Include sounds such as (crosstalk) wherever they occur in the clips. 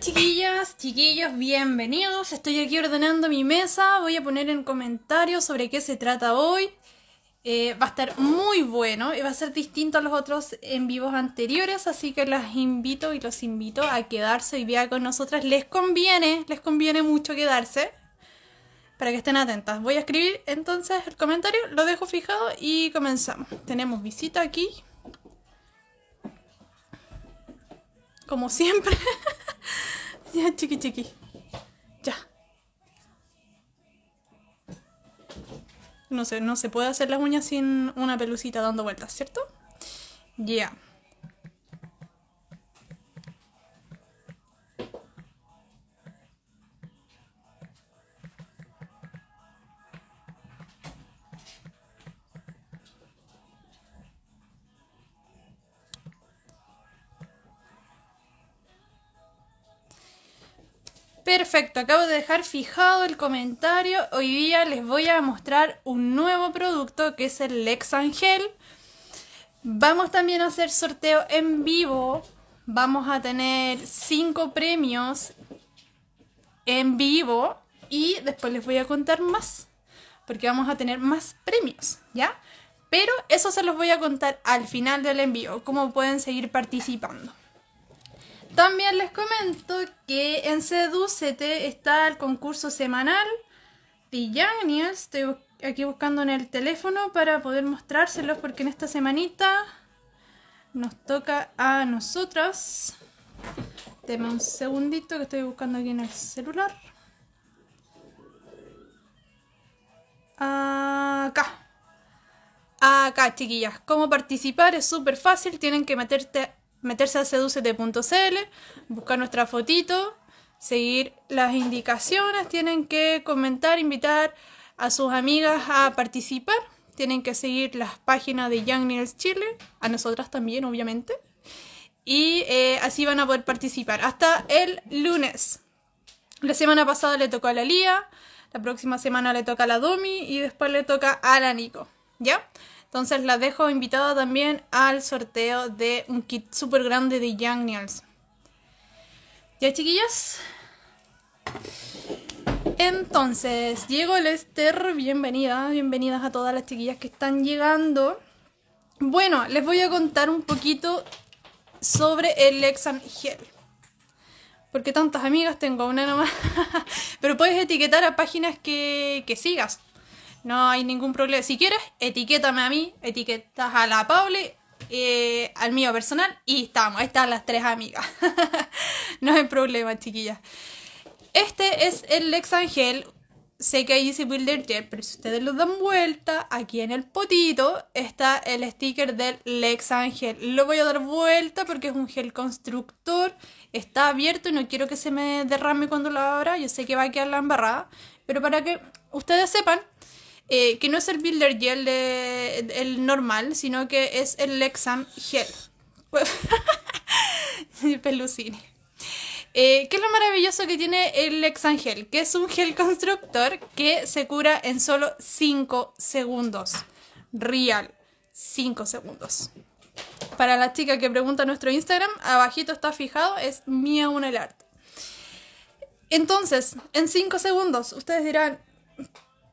chiquillas, chiquillos, bienvenidos. Estoy aquí ordenando mi mesa. Voy a poner en comentarios sobre qué se trata hoy. Eh, va a estar muy bueno y va a ser distinto a los otros en vivos anteriores, así que las invito y los invito a quedarse y día con nosotras. Les conviene, les conviene mucho quedarse para que estén atentas. Voy a escribir entonces el comentario, lo dejo fijado y comenzamos. Tenemos visita aquí. Como siempre. (laughs) (laughs) ya, chiqui, chiqui. Ya. No sé, no se puede hacer las uñas sin una pelucita dando vueltas, ¿cierto? Ya. Perfecto, acabo de dejar fijado el comentario. Hoy día les voy a mostrar un nuevo producto que es el Lex Angel Vamos también a hacer sorteo en vivo. Vamos a tener 5 premios en vivo y después les voy a contar más porque vamos a tener más premios, ¿ya? Pero eso se los voy a contar al final del envío, cómo pueden seguir participando. También les comento que en Sedúcete está el concurso semanal Pillanias. Estoy aquí buscando en el teléfono para poder mostrárselos porque en esta semanita nos toca a nosotras. Deme un segundito que estoy buscando aquí en el celular. Acá. Acá, chiquillas. ¿Cómo participar? Es súper fácil. Tienen que meterte meterse a seducete.cl, buscar nuestra fotito, seguir las indicaciones, tienen que comentar, invitar a sus amigas a participar, tienen que seguir las páginas de Young Girls Chile, a nosotras también, obviamente, y eh, así van a poder participar hasta el lunes. La semana pasada le tocó a la Lía, la próxima semana le toca a la Domi y después le toca a la Nico, ¿ya? Entonces la dejo invitada también al sorteo de un kit súper grande de Young Niels. ¿Ya chiquillos? Entonces, Diego Lester, bienvenidas, bienvenidas a todas las chiquillas que están llegando. Bueno, les voy a contar un poquito sobre el exam Gel. Porque tantas amigas tengo, una nomás. (laughs) Pero puedes etiquetar a páginas que, que sigas. No hay ningún problema. Si quieres, etiquétame a mí, etiquetas a la Pauli, eh, al mío personal y estamos, estas están las tres amigas. (laughs) no hay problema, chiquillas. Este es el Lex Angel, Sé que hay Easy Builder Gel, pero si ustedes lo dan vuelta, aquí en el potito está el sticker del Lex Angel Lo voy a dar vuelta porque es un gel constructor. Está abierto y no quiero que se me derrame cuando lo abra. Yo sé que va a quedar la embarrada. Pero para que ustedes sepan, eh, que no es el Builder Gel de, el normal, sino que es el Lexam Gel. (laughs) Pelucine. Eh, ¿Qué es lo maravilloso que tiene el Lexan Gel? Que es un gel constructor que se cura en solo 5 segundos. Real. 5 segundos. Para la chica que pregunta nuestro Instagram, abajito está fijado, es Mia Arte. Entonces, en 5 segundos, ustedes dirán,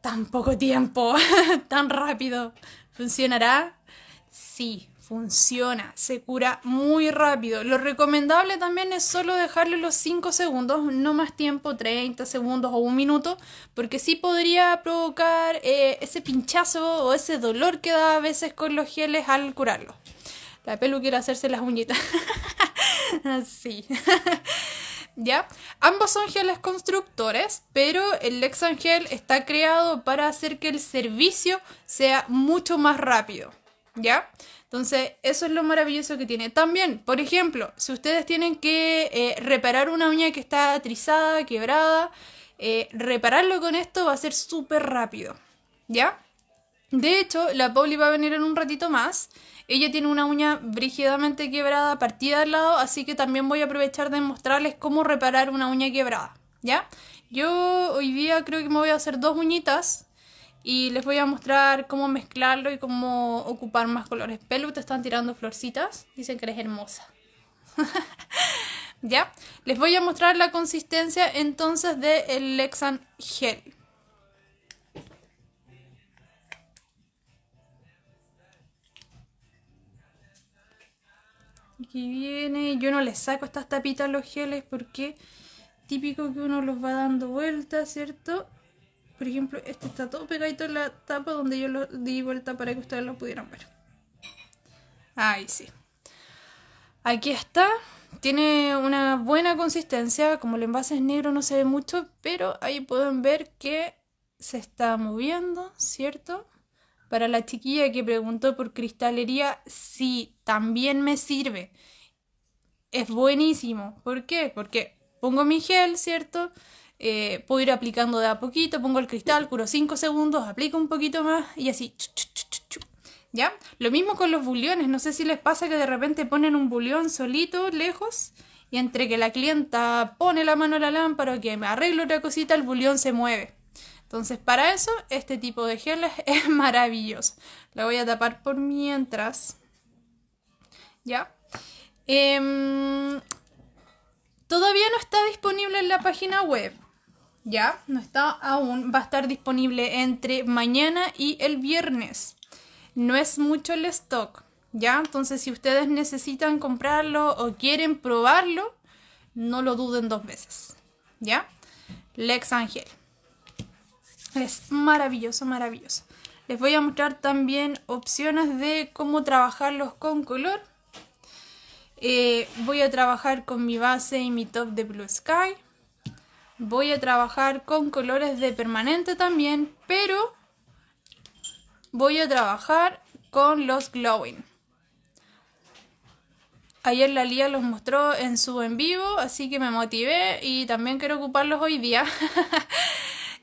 tan poco tiempo, (laughs) tan rápido. ¿Funcionará? Sí, funciona, se cura muy rápido. Lo recomendable también es solo dejarle los 5 segundos, no más tiempo, 30 segundos o un minuto, porque sí podría provocar eh, ese pinchazo o ese dolor que da a veces con los geles al curarlo. La pelu quiere hacerse las uñitas. Así. (laughs) (laughs) ¿ya? Ambos son geles constructores, pero el Lexangel está creado para hacer que el servicio sea mucho más rápido, ¿ya? Entonces, eso es lo maravilloso que tiene. También, por ejemplo, si ustedes tienen que eh, reparar una uña que está atrizada, quebrada, eh, repararlo con esto va a ser súper rápido, ¿ya? De hecho, la Pauli va a venir en un ratito más ella tiene una uña brígidamente quebrada, partida al lado, así que también voy a aprovechar de mostrarles cómo reparar una uña quebrada, ¿ya? Yo hoy día creo que me voy a hacer dos uñitas y les voy a mostrar cómo mezclarlo y cómo ocupar más colores. Pelu te están tirando florcitas, dicen que eres hermosa. (laughs) ¿Ya? Les voy a mostrar la consistencia entonces del el Lexan Gel. Y viene. Yo no les saco estas tapitas los geles porque típico que uno los va dando vueltas, ¿cierto? Por ejemplo, este está todo pegadito en la tapa donde yo lo di vuelta para que ustedes lo pudieran ver. Ahí sí. Aquí está. Tiene una buena consistencia. Como el envase es negro no se ve mucho, pero ahí pueden ver que se está moviendo, ¿cierto? Para la chiquilla que preguntó por cristalería, sí, también me sirve. Es buenísimo. ¿Por qué? Porque pongo mi gel, ¿cierto? Eh, puedo ir aplicando de a poquito, pongo el cristal, curo 5 segundos, aplico un poquito más y así. ¿Ya? Lo mismo con los buliones. No sé si les pasa que de repente ponen un bulión solito, lejos, y entre que la clienta pone la mano a la lámpara o que me arreglo otra cosita, el bulión se mueve. Entonces, para eso, este tipo de gel (laughs) es maravilloso. La voy a tapar por mientras. ¿Ya? Em, todavía no está disponible en la página web. ¿Ya? No está aún. Va a estar disponible entre mañana y el viernes. No es mucho el stock. ¿Ya? Entonces, si ustedes necesitan comprarlo o quieren probarlo, no lo duden dos veces. ¿Ya? Lex Angel. Es maravilloso, maravilloso. Les voy a mostrar también opciones de cómo trabajarlos con color. Eh, voy a trabajar con mi base y mi top de Blue Sky. Voy a trabajar con colores de permanente también, pero voy a trabajar con los glowing. Ayer la Lía los mostró en su en vivo, así que me motivé y también quiero ocuparlos hoy día. (laughs)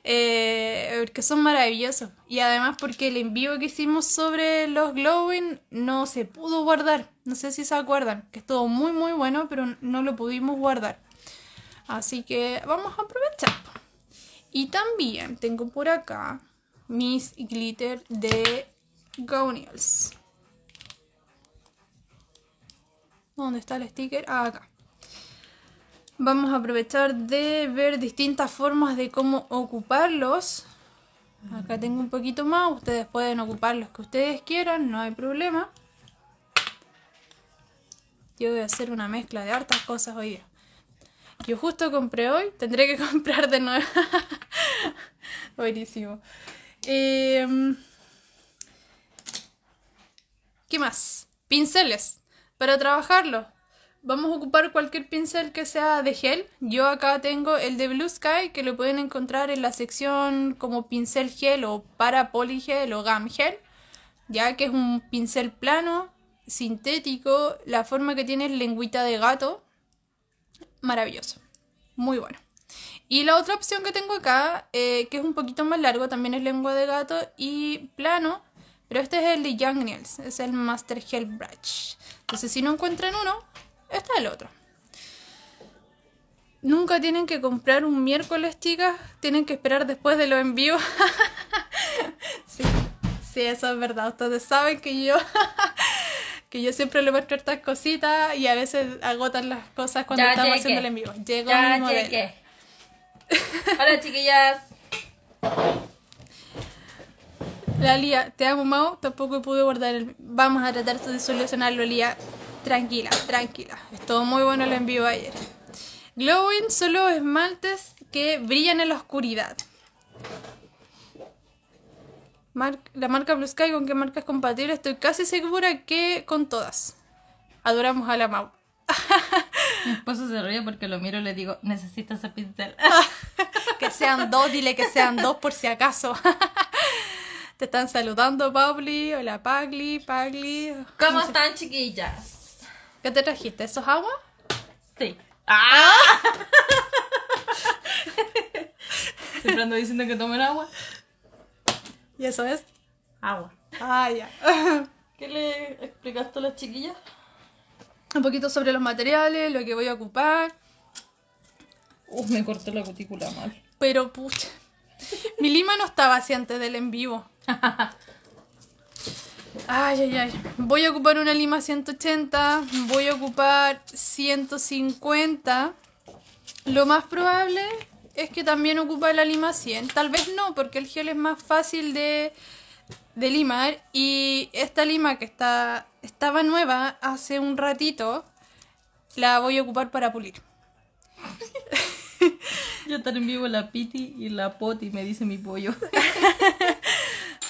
eh, porque son maravillosos. Y además porque el envío que hicimos sobre los Glowing no se pudo guardar. No sé si se acuerdan, que estuvo muy muy bueno, pero no lo pudimos guardar. Así que vamos a aprovechar. Y también tengo por acá mis glitter de Gonials. ¿Dónde está el sticker? Ah, acá vamos a aprovechar de ver distintas formas de cómo ocuparlos. Acá tengo un poquito más, ustedes pueden ocupar los que ustedes quieran, no hay problema. Yo voy a hacer una mezcla de hartas cosas hoy Yo justo compré hoy, tendré que (laughs) comprar de nuevo. (laughs) Buenísimo. Em, ¿Qué más? Pinceles. Para trabajarlo, Vamos a ocupar cualquier pincel que sea de gel. Yo acá tengo el de Blue Sky que lo pueden encontrar en la sección como pincel gel o para poligel o gam gel. Ya que es un pincel plano, sintético, la forma que tiene es lengüita de gato. Maravilloso. Muy bueno. Y la otra opción que tengo acá, eh, que es un poquito más largo, también es lengua de gato y plano. Pero este es el de Young Nails, es el Master Gel Brush. Entonces si no encuentran uno está el otro. Nunca tienen que comprar un miércoles, chicas. Tienen que esperar después de los envíos. (laughs) sí, sí, eso es verdad. Ustedes saben que yo... (laughs) que yo siempre le muestro estas cositas y a veces agotan las cosas cuando estamos haciendo el envío. Llegó ya mi (laughs) Hola, chiquillas. La Lía, te amo, Mao. Tampoco pude guardar el... Vamos a tratar de solucionarlo, Lía. Tranquila, tranquila. Estuvo muy bueno el envío ayer. Glowing solo esmaltes que brillan en la oscuridad. la marca Blue Sky, ¿con qué marca es compatible? Estoy casi segura que con todas. Adoramos a la Mau. (laughs) Mi esposo se ríe porque lo miro y le digo, necesitas ese pincel. (laughs) que sean dos, dile que sean dos por si acaso. (laughs) Te están saludando, Pabli, Hola, Pagli, Pagli. ¿Cómo, están, chiquillas? ¿Qué te trajiste? ¿Esos agua? Sí. ¡Ah! (laughs) Siempre ando diciendo que tomen agua. ¿Y eso es? Agua. Ah, ya. (laughs) ¿Qué le explicaste a las chiquillas? Un poquito sobre los materiales, lo que voy a ocupar. Uf, me corté la cutícula mal. Pero, pucha. Mi lima no estaba así antes del en vivo. (laughs) Ay, ay, ay. Voy a ocupar una lima 180, voy a ocupar 150. Lo más probable es que también ocupe la lima 100. Tal vez no, porque el gel es más fácil de, de limar. Y esta lima que está, estaba nueva hace un ratito, la voy a ocupar para pulir. (laughs) Yo en vivo la piti y la poti, me dice mi pollo. (laughs)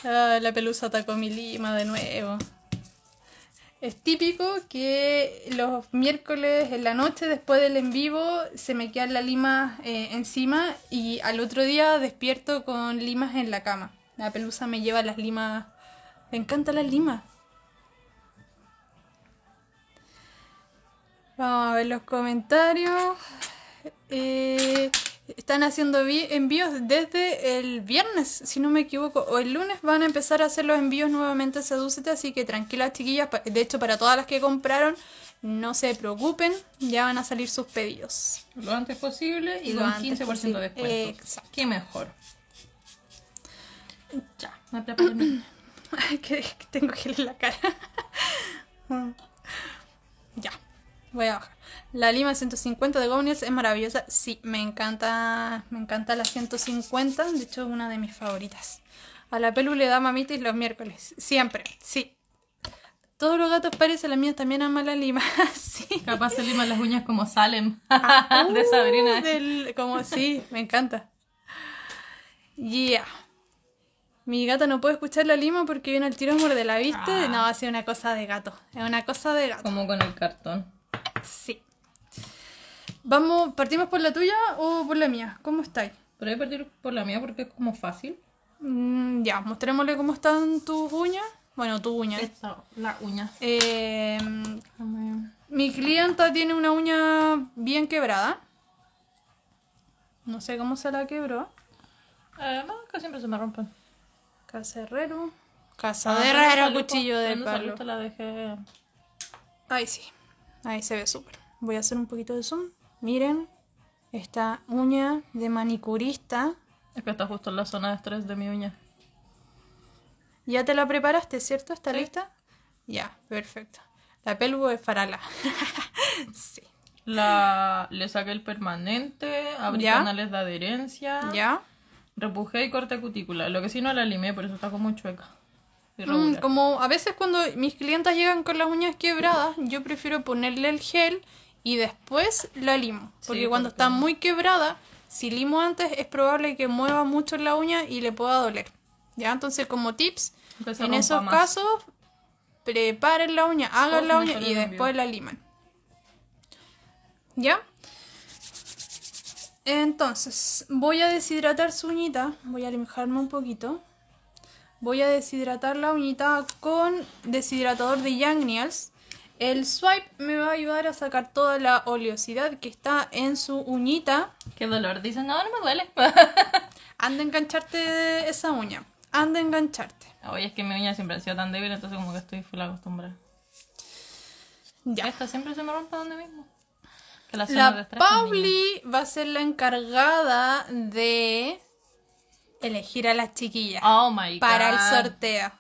Ah, la pelusa atacó mi lima de nuevo. Es típico que los miércoles en la noche después del en vivo se me queda la lima eh, encima y al otro día despierto con limas en la cama. La pelusa me lleva las limas. Me encanta las limas. Vamos a ver los comentarios. Eh, están haciendo envíos desde el viernes, si no me equivoco, o el lunes van a empezar a hacer los envíos nuevamente a Seducete, así que tranquilas chiquillas, de hecho para todas las que compraron, no se preocupen, ya van a salir sus pedidos. Lo antes posible y con 15% de descuento. Exacto. Qué mejor. Ya, me (clears throat) Ay, que tengo que en la cara. (laughs) ya, voy a bajar. La Lima 150 de Gowniers es maravillosa. Sí, me encanta, me encanta la 150. De hecho, es una de mis favoritas. A la pelu le da mamitis los miércoles. Siempre, sí. Todos los gatos parecen la mía también aman la lima. (laughs) sí. Capaz se liman las uñas como Salem ah, (laughs) de Sabrina. Uh, como sí, me encanta. Ya. Mi gata no puede escuchar la lima porque viene el tiro de la vista. Ah. No, va a una cosa de gato. Es una cosa de gato. Como con el cartón. Sí. Vamos, ¿partimos por la tuya o por la mía? ¿Cómo estáis? Podría partir por la mía porque es como fácil. Mm, ya, mostrémosle cómo están tus uñas. Bueno, tu uña. Esta, la uña. Em, mi clienta tiene una uña bien quebrada. No sé cómo se la quebró. Eh, que siempre se me rompen. casa herrero de herrero. Ah, cuchillo de palo. Ahí sí. Ahí se ve súper. Voy a hacer un poquito de zoom. Miren esta uña de manicurista. Es que está justo en la zona de estrés de mi uña. Ya te la preparaste, ¿cierto? ¿Está lista? Ya, perfecto. La pelvo es farala. (laughs) sí. La, le saqué el permanente, abrí canales de adherencia. Ya. Repujé y corté cutícula. Lo que sí no la limé, por eso está como chueca. Mm, como a veces cuando mis clientas llegan con las uñas quebradas, yo prefiero ponerle el gel y después la limo. Porque cuando está muy quebrada, si limo antes es probable que mueva mucho la uña y le pueda doler. ¿Ya? Entonces como tips, en esos casos, preparen la uña, hagan la uña y después la liman. ¿Ya? Entonces, voy a deshidratar su uñita, voy a limjarme un poquito. Voy a deshidratar la uñita con deshidratador de Young el swipe me va a ayudar a sacar toda la oleosidad que está en su uñita. Qué dolor. Dicen, no, no me duele. (laughs) Anda a engancharte esa uña. Anda engancharte. Oye, es que mi uña siempre ha sido tan débil, entonces como que estoy full acostumbrada. Ya. Esta siempre se me rompe donde mismo. la, Pauli va a ser la encargada de elegir a las chiquillas. Oh my Para el sorteo.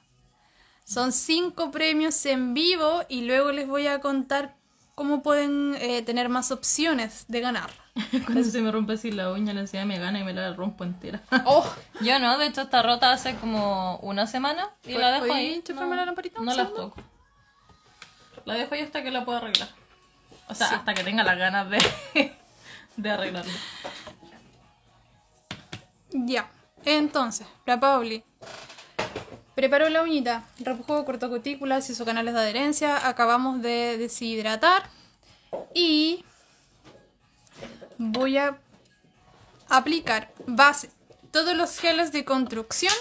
Son cinco premios en vivo y luego les voy a contar cómo pueden eh, tener más opciones de ganar. (laughs) Cuando se me rompe así la uña, la ansiedad me gana y me la rompo entera. (laughs) Oh. yo no, de hecho está rota hace como una semana y la dejo ahí. No, la lamparita, no la toco. La dejo ahí hasta que la pueda arreglar. O sea, hasta que tenga las ganas de, (laughs) de Ya, entonces, la Pauli, Preparo la uñita, repujó, cortocutículas y hizo canales de adherencia, acabamos de deshidratar y voy a aplicar base. Todos los geles de construcción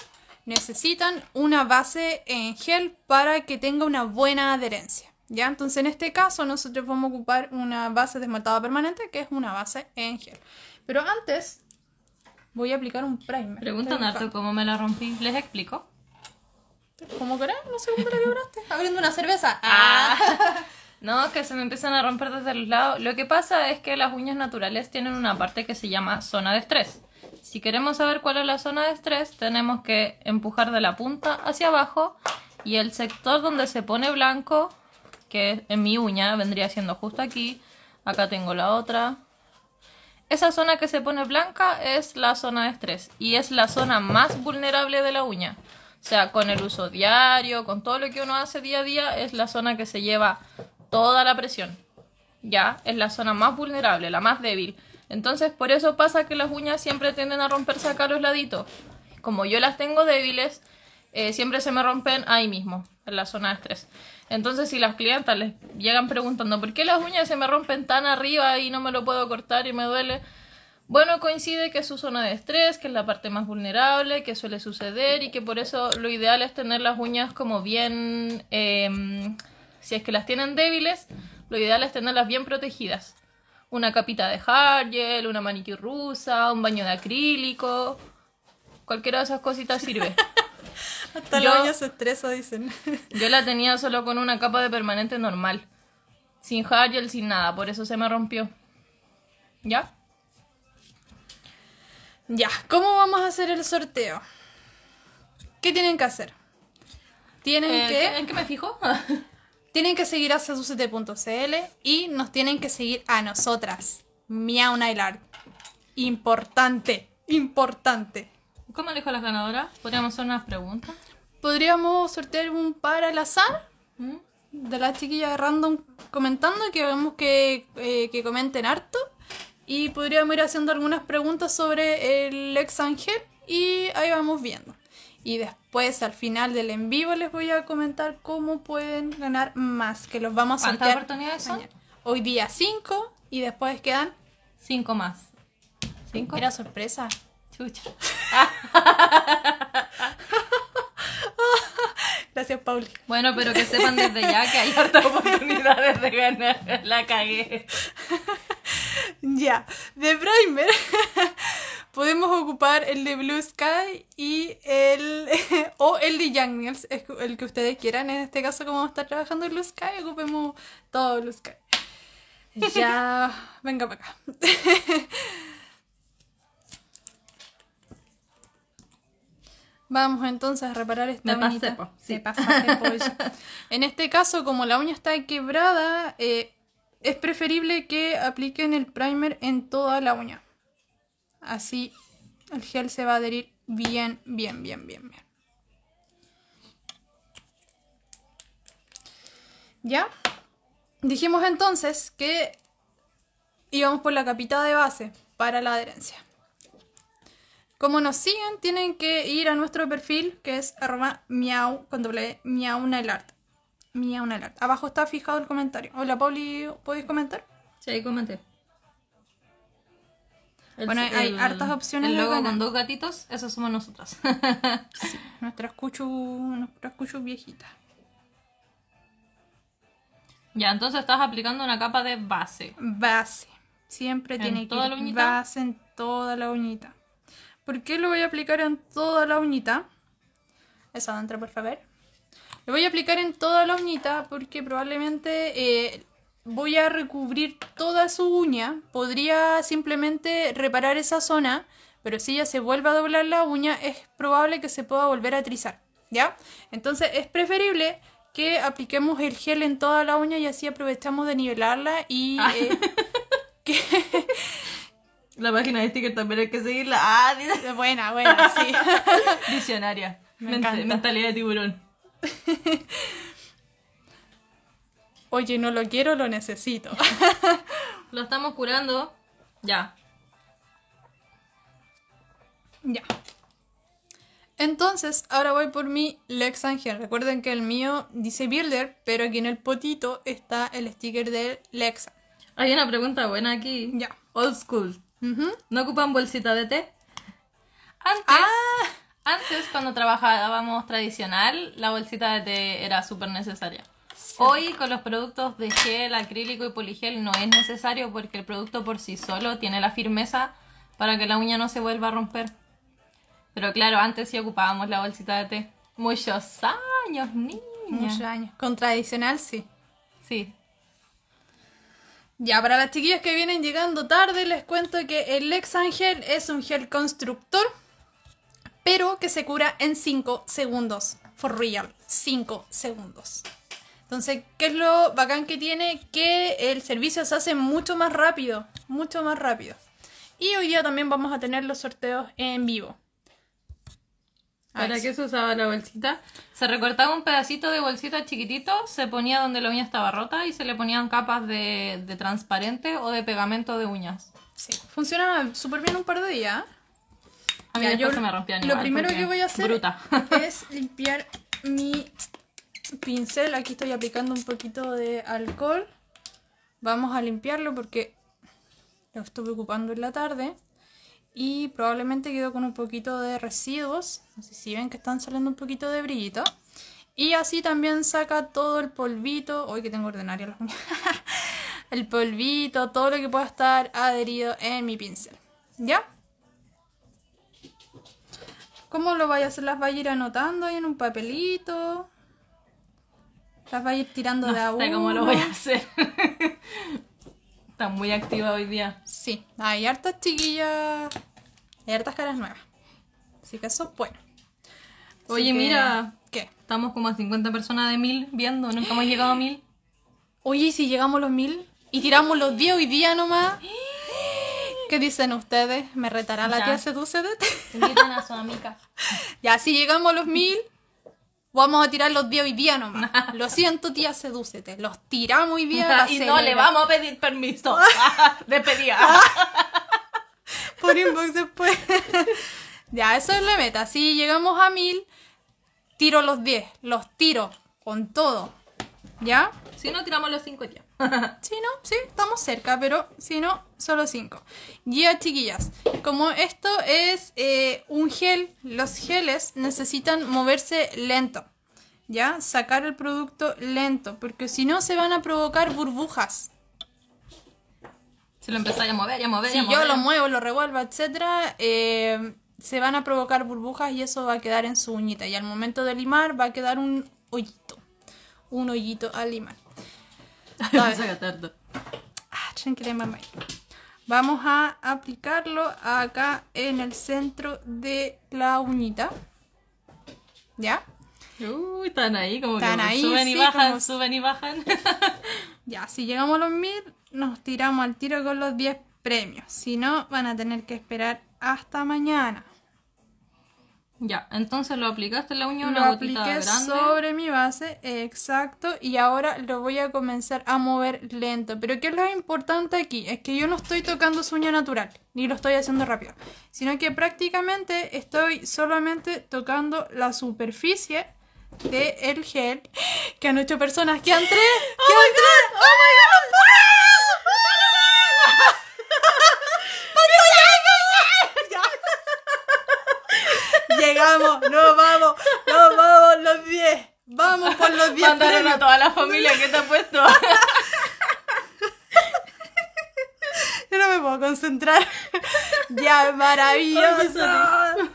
necesitan una base en gel para que tenga una buena adherencia. ¿Ya? Entonces en este caso nosotros vamos a ocupar una base desmaltada permanente que es una base en gel. Pero antes voy a aplicar un primer. Preguntan harto cómo me la rompí. ¿Les explico? ¿Cómo que No sé cómo la quebraste. (laughs) Abriendo una cerveza. Ah. ah. No, que se me empiezan a romper desde los lados. Lo que pasa es que las uñas naturales tienen una parte que se llama zona de estrés. Si queremos saber cuál es la zona de estrés, tenemos que empujar de la punta hacia abajo y el sector donde se pone blanco, que en mi uña vendría siendo justo aquí, acá tengo la otra. Esa zona que se pone blanca es la zona de estrés y es la zona más vulnerable de la uña. O sea, con el uso diario, con todo lo que uno hace día a día, es la zona que se lleva toda la presión. ¿Ya? Es la zona más vulnerable, la más débil. Entonces, por eso pasa que las uñas siempre tienden a romperse acá a los laditos. Como yo las tengo débiles, eh, siempre se me rompen ahí mismo, en la zona de estrés. Entonces, si las clientas les llegan preguntando, ¿por qué las uñas se me rompen tan arriba y no me lo puedo cortar y me duele? Bueno, coincide que es su zona de estrés, que es la parte más vulnerable, que suele suceder y que por eso lo ideal es tener las uñas como bien, em, si es que las tienen débiles, lo ideal es tenerlas bien protegidas. Una capita de hargel, una maniquí rusa, un baño de acrílico, cualquiera de esas cositas sirve. (laughs) Hasta la uña se estresa, dicen. (laughs) yo la tenía solo con una capa de permanente normal, sin hargel, sin nada, por eso se me rompió. ¿Ya? Ya, ¿cómo vamos a hacer el sorteo? ¿Qué tienen que hacer? Tienen eh, que... ¿En qué me fijo? (laughs) tienen que seguir a seducete.cl y nos tienen que seguir a nosotras, Miau Importante, importante. ¿Cómo a las ganadoras? ¿Podríamos hacer unas preguntas? ¿Podríamos sortear un par al azar? ¿Mm? De las chiquillas random comentando, que vemos que, eh, que comenten harto y podríamos ir haciendo algunas preguntas sobre el ex Ángel y ahí vamos viendo. Y después al final del en vivo les voy a comentar cómo pueden ganar más, que los vamos a ¿Cuántas Hoy día 5 y después quedan cinco más. ¿Cinco? Era sorpresa. Chucha. (laughs) Gracias, Pauli. Bueno, pero que sepan desde ya que hay hartas (laughs) oportunidades de ganar. La cagué. ya. De Primer (laughs) podemos ocupar el de Blue Sky y el (laughs) o el de Young el que ustedes quieran. En este caso, como vamos a estar trabajando en Blue Sky, ocupemos todo Blue Sky. Ya, venga para acá. Vamos entonces a reparar esta Me (laughs) en este caso, como la uña está quebrada, eh, es preferible que apliquen el primer en toda la uña. Así el gel se va a adherir bien, bien, bien, bien, bien. ¿Ya? Dijimos entonces que íbamos por la capita de base para la adherencia. Como nos siguen, tienen que ir a nuestro perfil, que es arroba miau, con doble e, miaunalart. art. Abajo está fijado el comentario. Hola, Pauli, ¿podéis comentar? Sí, comenté. bueno, hay hartas opciones. El logo con dos gatitos, eso somos nosotras. (laughs) sí, nuestras escucho nuestras Ya, entonces estás aplicando una capa de base. Base. Siempre tiene que ir base en toda la uñita. ¿Por qué lo voy a aplicar en toda la uñita. Esa adentro, por favor. Lo voy a aplicar en toda la uñita porque probablemente eh, voy a recubrir toda su uña. Podría simplemente reparar esa zona, pero si ya se vuelve a doblar la uña, es probable que se pueda volver a trizar, ¿ya? Entonces es preferible que apliquemos el gel en toda la uña y así aprovechamos de nivelarla y ah. Eh, (laughs) que... La página de sticker también hay que seguirla. Ah, dice... (laughs) Buena, buena, sí. Visionaria. (laughs) mentalidad de tiburón. (laughs) Oye, no lo quiero, lo necesito. lo estamos curando. Ya. Ya. Entonces, ahora voy por mi Lex Angel. Recuerden que el mío dice Builder, pero aquí en el potito está el sticker de Lexa. Hay una pregunta buena aquí. Ya. Old School. No ocupan bolsita de té. Antes, ah. antes, cuando trabajábamos tradicional, la bolsita de té era súper necesaria. Hoy con los productos de gel, acrílico y poligel no es necesario porque el producto por sí solo tiene la firmeza para que la uña no se vuelva a romper. Pero claro, antes sí ocupábamos la bolsita de té. Muchos años, niña. Muchos años. Con tradicional sí. Sí, ya, para las chiquillas que vienen llegando tarde, les cuento que el Angel es un gel constructor, pero que se cura en 5 segundos. For real, 5 segundos. Entonces, ¿qué es lo bacán que tiene? Que el servicio se hace mucho más rápido, mucho más rápido. Y hoy día también vamos a tener los sorteos en vivo. ¿Para qué se usaba la bolsita? Se recortaba un pedacito de bolsita chiquitito, se ponía donde la uña estaba rota y se le ponían capas de, transparente o de pegamento de uñas. Sí, funcionaba súper bien un par de días. A mí se me rompía Lo primero que voy a hacer (laughs) es limpiar mi pincel. Aquí estoy aplicando un poquito de alcohol. Vamos a limpiarlo porque lo estuve ocupando en la tarde y probablemente quedó con un poquito de residuos, no sé si ven que están saliendo un poquito de brillito. Y así también saca todo el polvito, hoy que tengo ordenario las (laughs) el polvito, todo lo que pueda estar adherido en mi pincel, ¿ya? ¿Cómo lo voy a hacer? Las voy a ir anotando ahí en un papelito. Las voy a ir tirando de a cómo lo voy a hacer. (laughs) muy activa hoy día. Sí, hay hartas chiquillas, hay hartas caras nuevas. Así que eso bueno. Oye, mira, ¿qué? Estamos como a 50 personas de mil viendo, nunca hemos llegado a mil. Oye, ¿y si llegamos a los mil? Y tiramos los 10 hoy día nomás. ¿Qué dicen ustedes? ¿Me retará la ya. tía ti Invitan a su amiga. (laughs) ya, si llegamos a los mil, Vamos a tirar los 10 hoy día nomás. (laughs) Lo siento, tía, sedúcete. Los tiramos muy bien. (laughs) y no le vamos a pedir permiso. (laughs) de Por inbox después. ya, eso es la meta. Si llegamos a mil, tiro los 10. Los tiro con todo. ¿Ya? Si no, tiramos los 5 ya. Si (laughs) no, sí, estamos cerca, pero si no, solo cinco. Guía chiquillas, como esto es eh, un gel, los geles necesitan moverse lento. ¿Ya? Sacar el producto lento, porque si no se van a provocar burbujas. Se lo empezáis a mover, a mover, mover. yo lo muevo, lo revuelvo, etcétera, eh, se van a provocar burbujas y eso va a quedar en su uñita. Y al momento de limar va a quedar un hoyito. Un hoyito al limar. (laughs) Ah, mamá. Vamos a aplicarlo acá en el centro de la uñita. ¿Ya? Uy, están ahí como que suben y bajan, suben y bajan. ya, si llegamos a los mil, nos tiramos al tiro con los 10 premios. Si no, van a tener que esperar hasta mañana. Ya, entonces lo aplicaste en la uña, una gotita apliqué sobre mi base, exacto, y ahora lo voy a comenzar a mover lento. Pero ¿qué es lo importante aquí? Es que yo no estoy tocando su uña natural, ni lo estoy haciendo rápido, sino que prácticamente estoy solamente tocando la superficie del el gel que han hecho personas que entré! que oh oh my god, llegamos, nos vamos, nos vamos los 10. Vamos por los 10. Mandaron a toda la familia que te ha puesto. Yo no me puedo concentrar. Ya, maravilloso.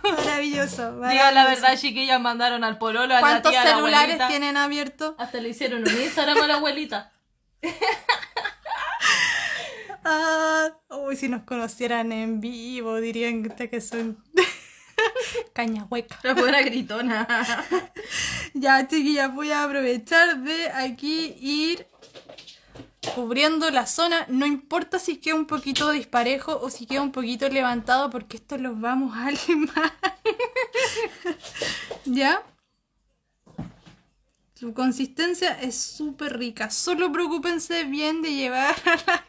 Maravilloso. Diga la verdad, chiquillas, mandaron al pololo, a la la tía, celulares tienen abiertos? Hasta le hicieron un Instagram a la abuelita. Ah, uy, si nos conocieran en vivo, dirían que son... Caña hueca. buena gritona. (laughs) ya, chiquillas, voy a aprovechar de aquí ir cubriendo la zona. No importa si queda un poquito disparejo o si queda un poquito levantado, porque esto lo vamos a (laughs) limar. ¿Ya? Su consistencia es súper rica. Solo preocupense bien de llevar (laughs) a las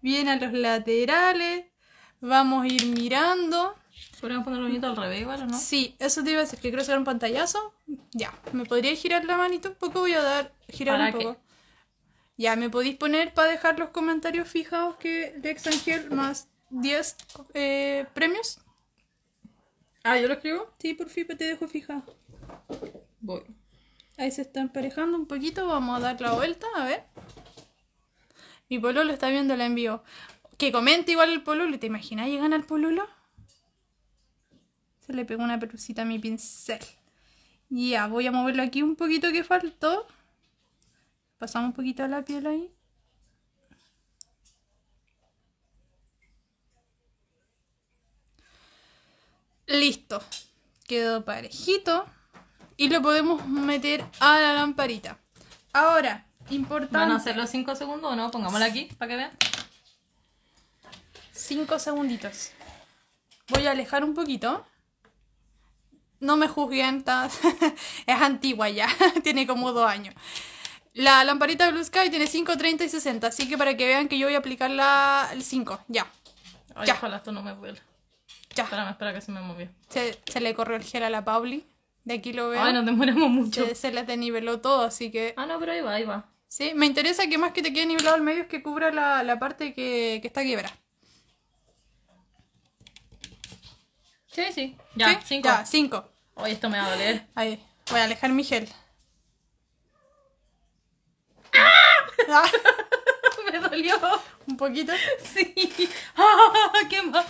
bien a los laterales. Vamos a ir mirando. Podríamos poner la manito al revés igual, o ¿no? Sí, eso te iba a decir, que que un pantallazo. Ya, ¿me podría girar la manito un poco? Voy a dar, girar un poco. Ya, ¿me podéis poner para dejar los comentarios fijados que de Angel más 10 eh, premios? Ah, ¿yo lo escribo? Sí, por fin te dejo fijado. Voy. Ahí se está emparejando un poquito, vamos a dar la vuelta, a ver. Mi pololo está viendo el envío. Que comente igual el pololo, ¿te imaginas llegar al pololo? le pego una perucita a mi pincel. Ya, voy a moverlo aquí un poquito que faltó. Pasamos un poquito la piel ahí. Listo. Quedó parejito. Y lo podemos meter a la lamparita. Ahora, importante. ¿Van a hacerlo 5 segundos o no? Pongámoslo aquí para que vean. 5 segunditos. Voy a alejar un poquito no me juzguen, (laughs) es antigua ya, (laughs) tiene como dos años. La lamparita Blue Sky tiene 5, 30 y 60, así que para que vean que yo voy a aplicar la, el 5, ya. ya. ojalá esto no me vuelva. Ya. Espérame, espera que se me movió. Se, le corrió el gel a la Pauli, de aquí lo veo. Ay, nos demoramos mucho. Se, le desniveló todo, así que... Ah, no, pero ahí va, ahí va. Sí, me interesa que más que te quede nivelado el medio es que cubra la, parte que, que está quebrada. Sí, sí. Ya, cinco. Ya, Hoy esto me va a doler. Ahí, voy a alejar mi gel. ¡Ah! Ah. (laughs) me dolió. ¿Un poquito? Sí. (laughs) Ah, ¡Qué mal!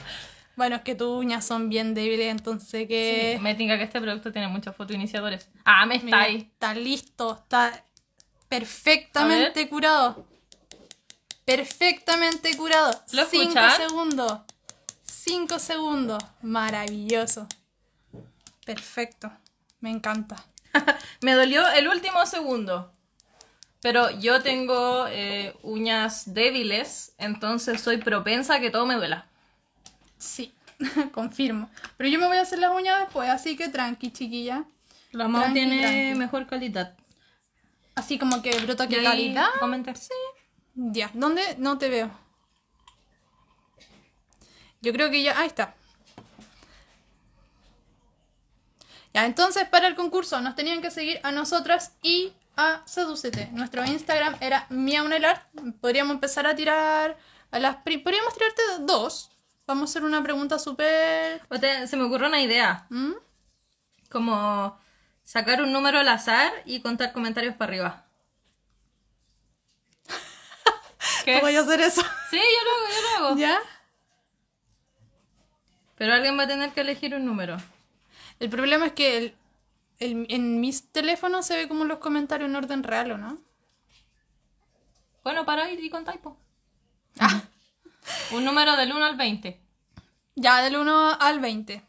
Bueno, es que tus uñas son bien débiles, entonces que. Sí, me tinga que este producto tiene muchos fotoiniciadores. Ah, me está ahí. Está listo, está perfectamente curado. Perfectamente curado. ¿Lo escuchas? Cinco segundos. 5 segundos. Maravilloso. Perfecto. Me encanta. (laughs) Me dolió el último segundo. Pero yo tengo eh, uñas débiles, entonces soy propensa a que todo me duela. Sí, (laughs) confirmo. Pero yo me voy a hacer las uñas después, así que tranqui, chiquilla. La mano tiene mejor calidad. Así como que brota que calidad. Sí. Ya, ¿dónde? No te veo. Yo creo que ya... Ahí está. Ya, entonces para el concurso nos tenían que seguir a nosotras y a Sedúcete. Nuestro Instagram era Miaunelart. Podríamos empezar a tirar a las... Podríamos tirarte dos. Vamos a hacer una pregunta súper... Se me ocurrió una idea. ¿Mm? Como sacar un número al azar y contar comentarios para arriba. (laughs) ¿Qué? ¿Cómo voy a hacer eso? Sí, yo lo hago, yo lo hago. ¿Ya? Pero alguien va a tener que elegir un número. El problema es que el, en mis teléfonos se ve como los comentarios en orden real, ¿o no? Bueno, para ir y con typo. Ah. (laughs) un número del 1 al 20. Ya, del 1 al 20.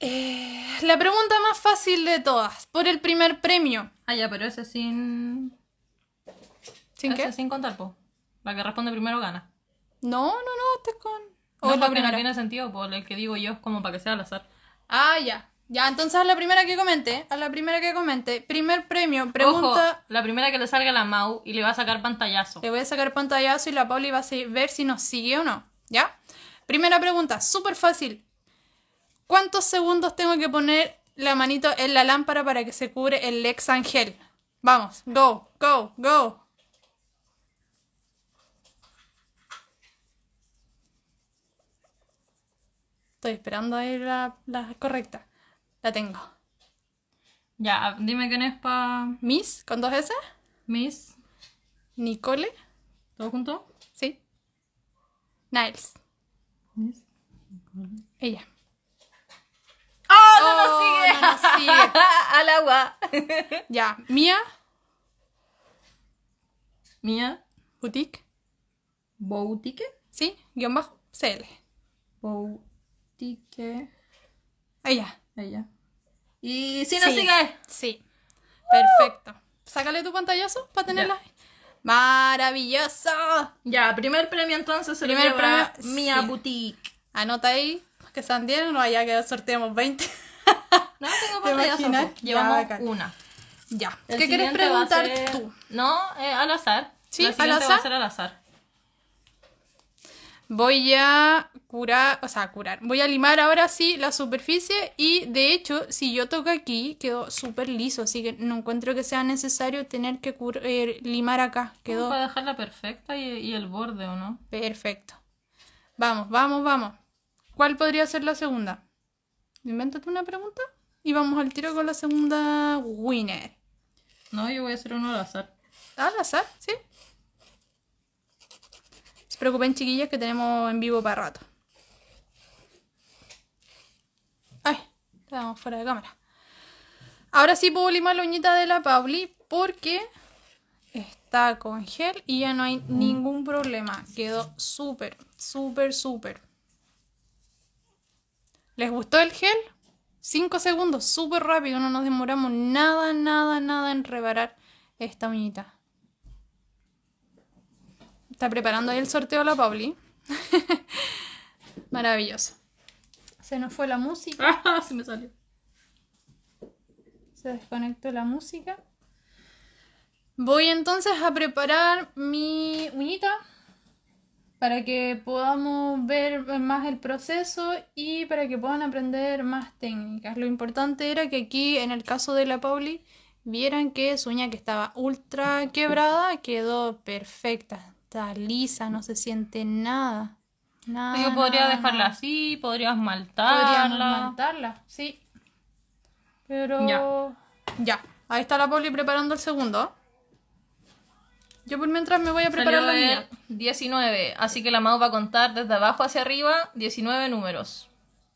Eh, la pregunta más fácil de todas, por el primer premio. Ah, ya, pero ese sin... ¿Sin ese qué? sin contar, po. La que responde primero gana. No, no, no, este es con. no, es la No tiene sentido, por pues, el que digo yo es como para que sea al azar. Ah, ya. Ya, entonces a la primera que comente, a la primera que comente, primer premio, pregunta. la primera que le salga la Mau y le va a sacar pantallazo. Le voy a sacar pantallazo y la Pauli va a ver si nos sigue o no. ¿Ya? Primera pregunta, súper fácil. ¿Cuántos segundos tengo que poner la manito en la lámpara para que se cubre el ex ángel? Vamos, go, go, go. Estoy esperando ahí la, la correcta. La tengo. Ya, dime quién es pa... Miss, con dos S. Miss. Nicole. ¿Todo junto? Sí. Niles. Miss. Nicole. Ella. ¡Oh, no oh, nos sigue! No nos sigue. (laughs) Al agua. (laughs) ya, Mía. Mía. Boutique. Boutique. Sí, guión bajo. CL. Boutique. Tique. Ella. Ella. Y si no sigue. Sí. Perfecto. Sácale tu pantallazo para tenerla. Maravilloso. Ya, primer premio entonces. primer premio. Mia Boutique. Anota ahí que se 10, no allá que sorteamos 20. (laughs) no tengo pantallazo. ¿Te pues. Llevamos una. Ya. ¿Qué quieres preguntar tú? No, eh, al azar. Sí, al azar. al azar. Voy a curar, o sea, curar. Voy a limar ahora sí la superficie y de hecho, si yo toco aquí, quedó súper liso, así que no encuentro que sea necesario tener que eh, limar acá. Quedó... Para dejarla perfecta y, el borde, ¿o no? Perfecto. Vamos, vamos, vamos. ¿Cuál podría ser la segunda? Invéntate una pregunta y vamos al tiro con la segunda winner. No, yo voy a hacer uno al azar. ¿Al azar? Sí preocupen, chiquillas, que tenemos en vivo para rato. Ay, estamos fuera de cámara. Ahora sí puedo limar la uñita de la Pauli porque está con gel y ya no hay ningún problema. Quedó súper, súper, súper. ¿Les gustó el gel? 5 segundos, súper rápido, no nos demoramos nada, nada, nada en reparar esta uñita. Está preparando ahí el sorteo la Pauli. (laughs) Maravilloso. Se nos fue la música. (laughs) Ah, se me salió. Se desconectó la música. Voy entonces a preparar mi uñita para que podamos ver más el proceso y para que puedan aprender más técnicas. Lo importante era que aquí, en el caso de la Pauli, vieran que su uña que estaba ultra quebrada quedó perfecta lisa, no se siente nada. Yo podría dejarla así, podría esmaltarla. Podría esmaltarla, sí. Pero. Ya. Ahí está la poli preparando el segundo. Yo por mientras me voy a preparar la mía. 19, así que la Mau va a contar desde abajo hacia arriba 19 números.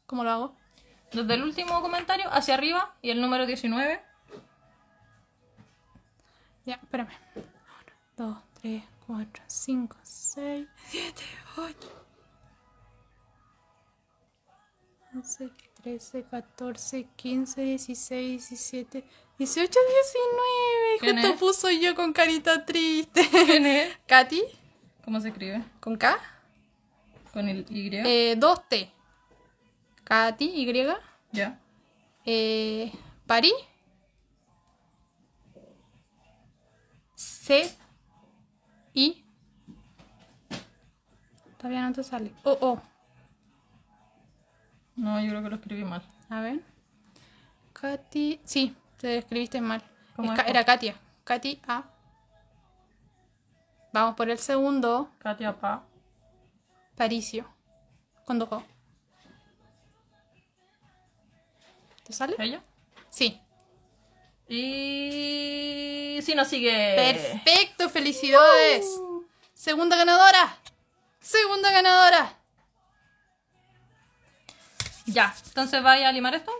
¿Cómo lo hago? Desde el último comentario hacia arriba y el número 19. Ya, espérame. 1, 2, 3, 4, 5, 6, 7, 8, 11, 13, 14, 15, 16, 17, 18, 19. Justo puso yo con carita triste. ¿Quién es? (laughs) ¿Cómo se escribe? ¿Con K? ¿Con el Y? 2T. Eh, Katy, Y. Ya. Yeah. C. Todavía no te sale. Oh, oh. No, yo creo que lo escribí mal. A ver. Katy. Sí, te escribiste mal. era Katia. Katy A. Vamos por el segundo. Katia Pa. Paricio. Condujo. ¿Te sale? ¿Ella? Sí. Y Sí, nos sigue. Perfecto, felicidades. Uh. Segunda ganadora. Segunda ganadora. Ya, entonces vais a limar esto.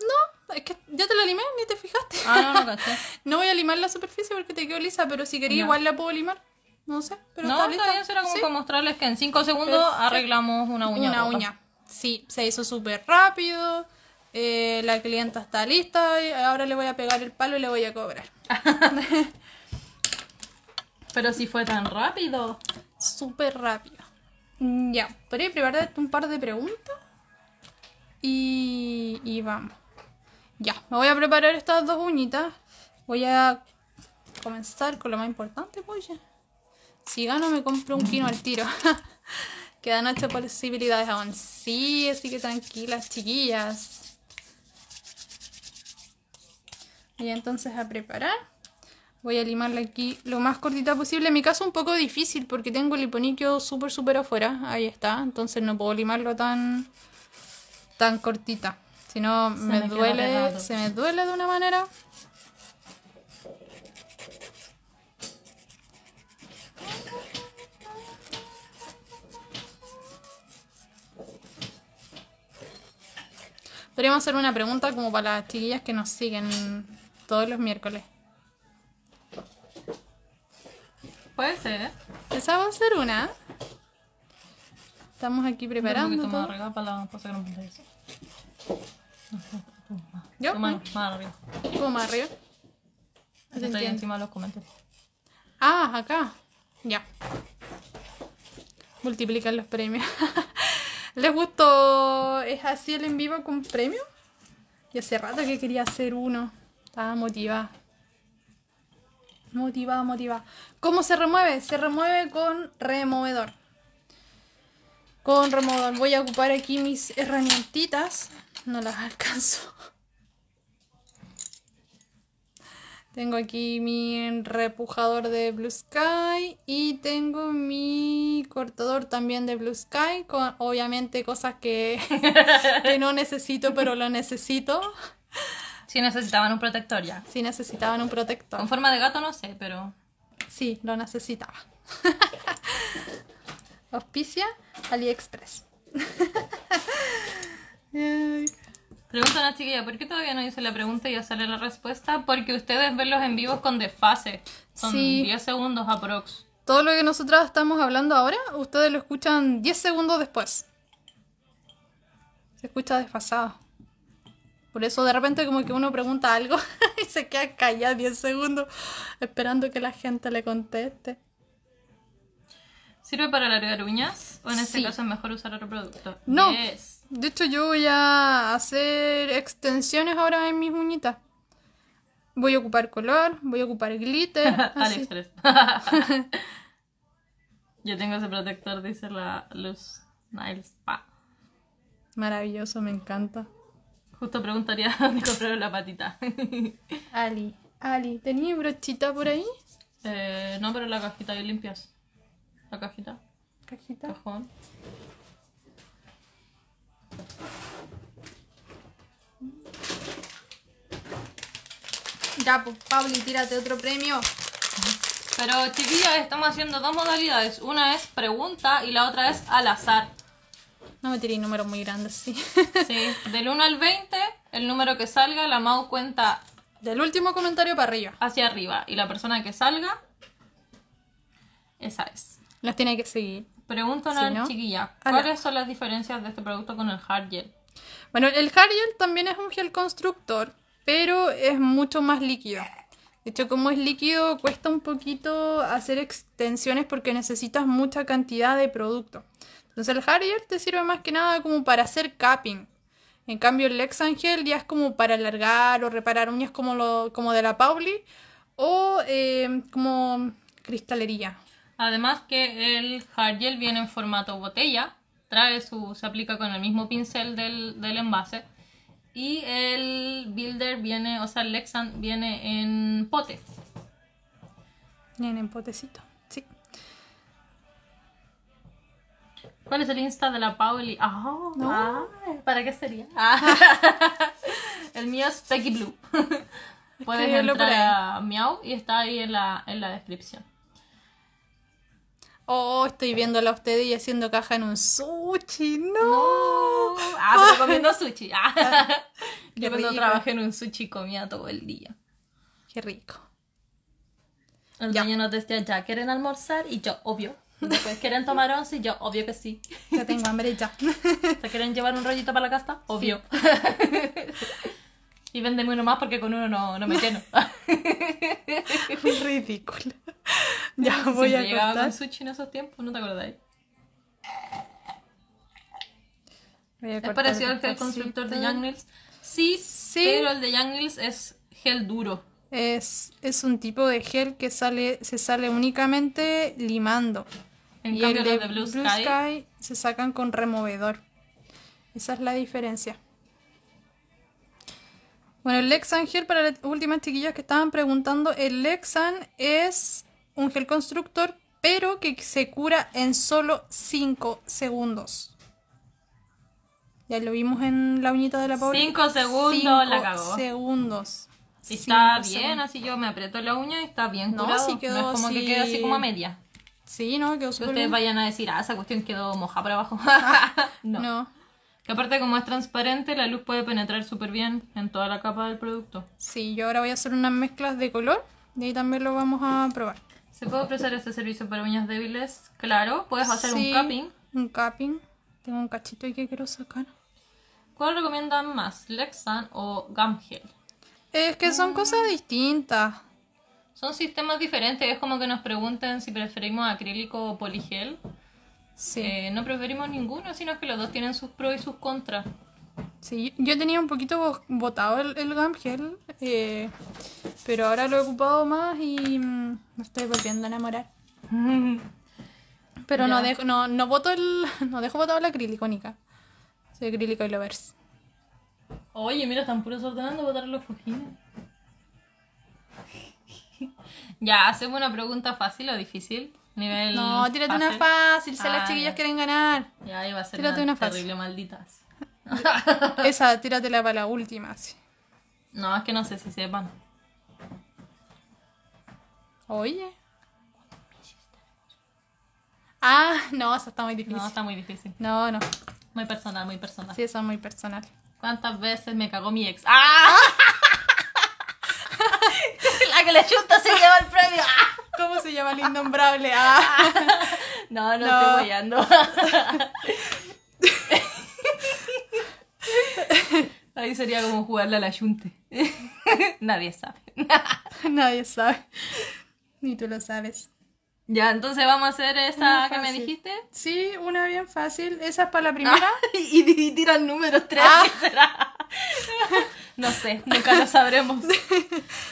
No, es que ya te lo limé, ni te fijaste. Ah, no, no (laughs) no voy a limar la superficie porque te quedó lisa, pero si quería igual la puedo limar. No sé, pero no, está No, Todavía será como para mostrarles que en 5 segundos arreglamos una uña. Una uña. Sí, se hizo súper rápido. Eh, la clienta está lista. Y ahora le voy a pegar el palo y le voy a cobrar. (laughs) pero si fue tan rápido súper rápido. Mm, ya, podría prepararte un par de preguntas y, vamos. Ya, me voy a preparar estas dos uñitas. Voy a comenzar con lo más importante, pues Si gano me compro un quino al tiro. (laughs) Quedan ocho posibilidades aún. Sí, así que tranquilas, chiquillas. Y entonces a preparar. Voy a limarla aquí lo más cortita posible. En mi caso un poco difícil porque tengo el hiponiquio súper súper afuera. Ahí está. Entonces no puedo limarlo tan, tan cortita. Si no me duele, se me duele de una manera. Podríamos hacer una pregunta como para las chiquillas que nos siguen todos los miércoles. Puede ser. Esa va a ser una. Estamos aquí preparando. Un todo. más para un ¿Yo? Toma, más arriba. ¿Cómo más arriba? encima de los comentarios. Ah, acá. Ya. Multiplican los premios. (laughs) ¿Les gustó? ¿Es así el en vivo con premio? Y hace rato que quería hacer uno. Estaba motivada. Motivada, motiva ¿Cómo se remueve? Se remueve con removedor. Con removedor. Voy a ocupar aquí mis herramientitas. No las alcanzo. (laughs) Tengo aquí mi repujador de Blue Sky y tengo mi cortador también de Blue Sky, con obviamente cosas que, (laughs) que no necesito, pero lo necesito. Si necesitaban un protector ya. Si necesitaban un protector. Con forma de gato no sé, pero... Sí, lo necesitaba. Hospicia (laughs) AliExpress. (laughs) Pregunta una chiquilla, ¿por qué todavía no hice la pregunta y ya sale la respuesta? Porque ustedes ven los en vivos con desfase. Son 10 segundos aprox. Todo lo que nosotros estamos hablando ahora, ustedes lo escuchan 10 segundos después. Se escucha desfasado. Por eso de repente como que uno pregunta algo (laughs) y se queda callado 10 segundos esperando que la gente le conteste. ¿Sirve para alargar uñas? ¿O en este caso es mejor usar otro producto? No. De hecho yo voy a hacer extensiones ahora en mis uñitas. Voy a ocupar color, voy a ocupar glitter. (laughs) (laughs) yo tengo ese protector, dice la Luz Niles. Maravilloso, me encanta. Justo preguntaría (laughs) dónde compraron la patita. (laughs) Ali, Ali, ¿tenías brochita por ahí? Eh, no, pero la cajita que limpias. La cajita. Cajita. Cajón. Ya, pues, Pauli, tírate otro premio. Pero, chiquillas, estamos haciendo dos modalidades. Una es pregunta y la otra es al azar. No me tiré números muy grandes, sí. (laughs) sí. Del 1 al 20, el número que salga, la Mau cuenta. Del último comentario para arriba. Hacia arriba. Y la persona que salga, esa es. Las tiene que seguir. Pregúntanos, a chiquilla, ¿cuáles son las diferencias de este producto con el hard gel? Bueno, el hard gel también es un gel constructor, pero es mucho más líquido. De hecho, como es líquido, cuesta un poquito hacer extensiones porque necesitas mucha cantidad de producto. Entonces el Harrier te sirve más que nada como para hacer capping. En cambio el Lex Angel ya es como para alargar o reparar uñas como, lo, como de la Pauli o eh, como cristalería. Además que el Harrier viene en formato botella, trae su, se aplica con el mismo pincel del, envase. Y el Builder viene, o sea, el Lexan viene en pote. Viene en potecito. ¿Cuál es el Insta de la Pauli? Ah, no. Ah, ¿Para qué sería? Ah. (laughs) el mío es Peggy Blue. (laughs) Puedes entrar a eh. Miau y está ahí en la, descripción. Oh, oh, estoy viéndola a usted y haciendo caja en un sushi, no. Ah, estoy comiendo sushi. (laughs) Ah. Yo cuando trabajé en un sushi comía todo el día. Qué rico. El ya. niño nos decía, ya quieren almorzar y yo, obvio. ¿quieren tomar once? yo, obvio que sí. Ya tengo hambre ya. ¿Se quieren llevar un rollito para la casta? Obvio. Y vendeme uno más porque con uno no, no me lleno. (laughs) Ridículo. Ya voy a llegaba con sushi en esos tiempos, ¿no te acordáis? Es parecido al gel constructor de Young Nils. Sí, sí. Pero el de Young Nils es gel duro. Es, es un tipo de gel que sale, se sale únicamente limando. En cambio, de, de Blue, Sky... se sacan con removedor. Esa es la diferencia. Bueno, el Lexan Gel, para las últimas chiquillas que estaban preguntando, el Lexan es un gel constructor, pero que se cura en solo 5 segundos. Ya lo vimos en la uñita de la pobre. 5 segundos, la cagó. segundos. Está bien, así yo me aprieto la uña y está bien curado. No, es como que queda así como a media. Sí, no, quedó ustedes vayan a decir, ah, esa cuestión quedó moja para abajo. Ah, (laughs) no. Que aparte como es transparente, la luz puede penetrar súper bien en toda la capa del producto. Sí, yo ahora voy a hacer unas mezclas de color y ahí también lo vamos a probar. ¿Se puede ofrecer este servicio para uñas débiles? Claro, puedes hacer un capping. un capping. Tengo un cachito ahí que quiero sacar. ¿Cuál recomiendan más, Lexan o Gum Es que son mm. cosas distintas. Son sistemas diferentes, es como que nos preguntan si preferimos acrílico o poligel. Sí. Eh, no preferimos ninguno, sino que los dos tienen sus pros y sus contras. Sí, yo tenía un poquito botado el, el gel, eh, pero ahora lo he ocupado más y mm, me estoy volviendo a enamorar. pero no dejo, no, no el, (laughs) no dejo botado el acrílico, Nika. Soy acrílico y lovers. Oye, mira, están puros ordenando botar los cojines. Ya, ¿hacemos una pregunta fácil o difícil? Nivel no, tírate una fácil, si las ah, chiquillas quieren ganar. Ya, iba a ser una, terrible malditas. (laughs) Esa, tíratela para la última, No, es que no sé si sepan. Oye. Ah, no, eso está muy difícil. No, está muy difícil. No, no. Muy personal, muy personal. Sí, eso es muy personal. ¿Cuántas veces me cagó mi ex? ¡Ah! (laughs) la se lleva el premio. (laughs) ¿Cómo se llama el innombrable? Ah. (laughs) No, no, estoy guayando. (laughs) Ahí sería como jugarle a la Nadie sabe. Nadie sabe. Ni tú lo sabes. Ya, entonces vamos a hacer esa que me dijiste. Sí, una bien fácil. Esa es para la primera. y, y, tira el número 3. Ah. no sé, nunca lo sabremos.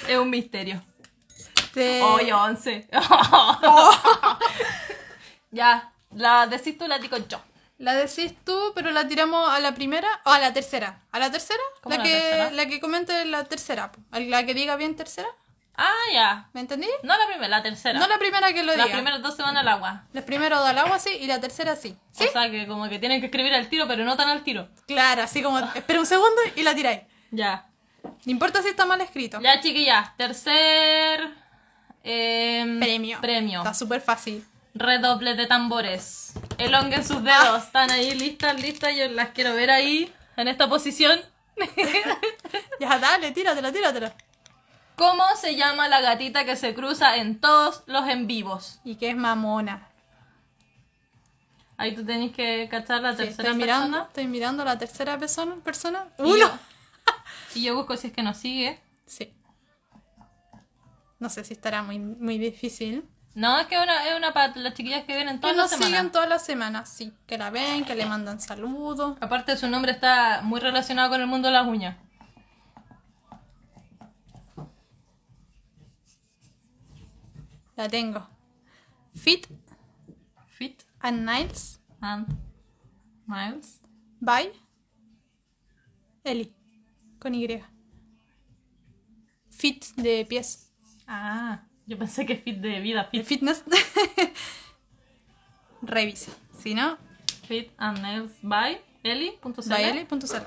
es un misterio. Este, Oye, oh, 11. (laughs) ya, la decís tú la digo yo. La decís tú, pero la tiramos a la primera o a la tercera. ¿A la tercera? la, que, tercera? La que comente la tercera. La que diga bien tercera. Ah, ya. ¿Me entendí? No la primera, la tercera. No la primera que lo diga. Las primeras dos se van al agua. Las primeras dos al agua, sí, y la tercera sí. sí. O sea, que como que tienen que escribir al tiro, pero no tan al tiro. Claro, así como, espera un segundo y la tiráis. Ya. No importa si está mal escrito. Ya, chiquilla. Tercer... Em, premio. Premio. Está súper fácil. Redoble de tambores. Elonguen sus dedos. Ah. Están ahí listas, listas. Yo las quiero ver ahí, en esta posición. (laughs) ya, dale, tíratela tíratela ¿Cómo se llama la gatita que se cruza en todos los en vivos? Y que es mamona. Ahí tú tenés que cachar la tercera estoy persona. Mirando, estoy mirando la tercera persona. persona. ¡Uno! Y yo, (laughs) y yo busco si es que nos sigue. Sí. No sé si estará muy, muy difícil. No, es que es una para las chiquillas que vienen todas las semanas. Que siguen todas las semanas, sí. Que la ven, que le mandan saludos. Aparte, su nombre está muy relacionado con el mundo de las uñas. La tengo. Fit. Fit. And Niles. And Miles. By. Eli. Con Y. Fit de pies. Ah, yo pensé que fit de vida, fit. fitness. (laughs) Revisa. Si no. Fit and nails by Eli.cl.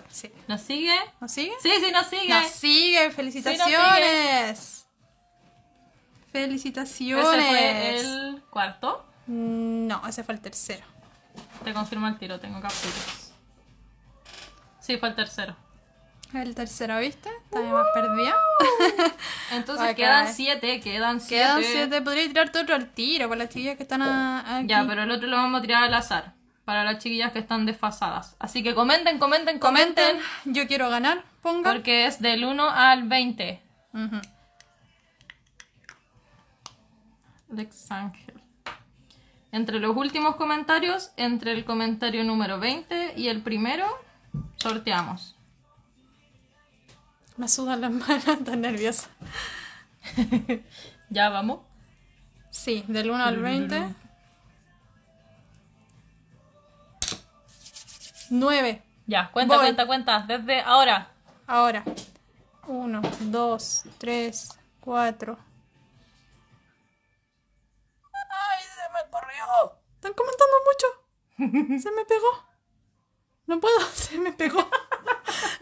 Sí. ¿Nos sigue? ¿Nos sigue? Sí, sí, nos sigue. Nos sigue, felicitaciones. Felicitaciones. ¿Ese fue el cuarto? Mm, no, ese fue el tercero. Te confirmo el tiro, tengo capturas. Sí, fue el tercero. El tercero, ¿viste? También más perdido. (laughs) Entonces quedan siete, quedan siete. Quedan siete. Podría tirarte otro al tiro para las chiquillas que están aquí. Ya, pero el otro lo vamos a tirar al azar. Para las chiquillas que están desfasadas. Así que comenten, comenten, comenten. yo quiero ganar, ponga Porque es del 1 al 20. Ángel. Entre los últimos comentarios, entre el comentario número 20 y el primero, sorteamos. Me sudan las (laughs) manos, tan nerviosa. (laughs) ¿Ya vamos? Sí, del 1 al 20. 9. Ya, cuenta, cuenta, cuenta. Desde ahora. Ahora. 1, 2, 3, 4. ¡Ay, se me corrió! Están comentando mucho. Se me pegó. No puedo, (laughs) se me pegó.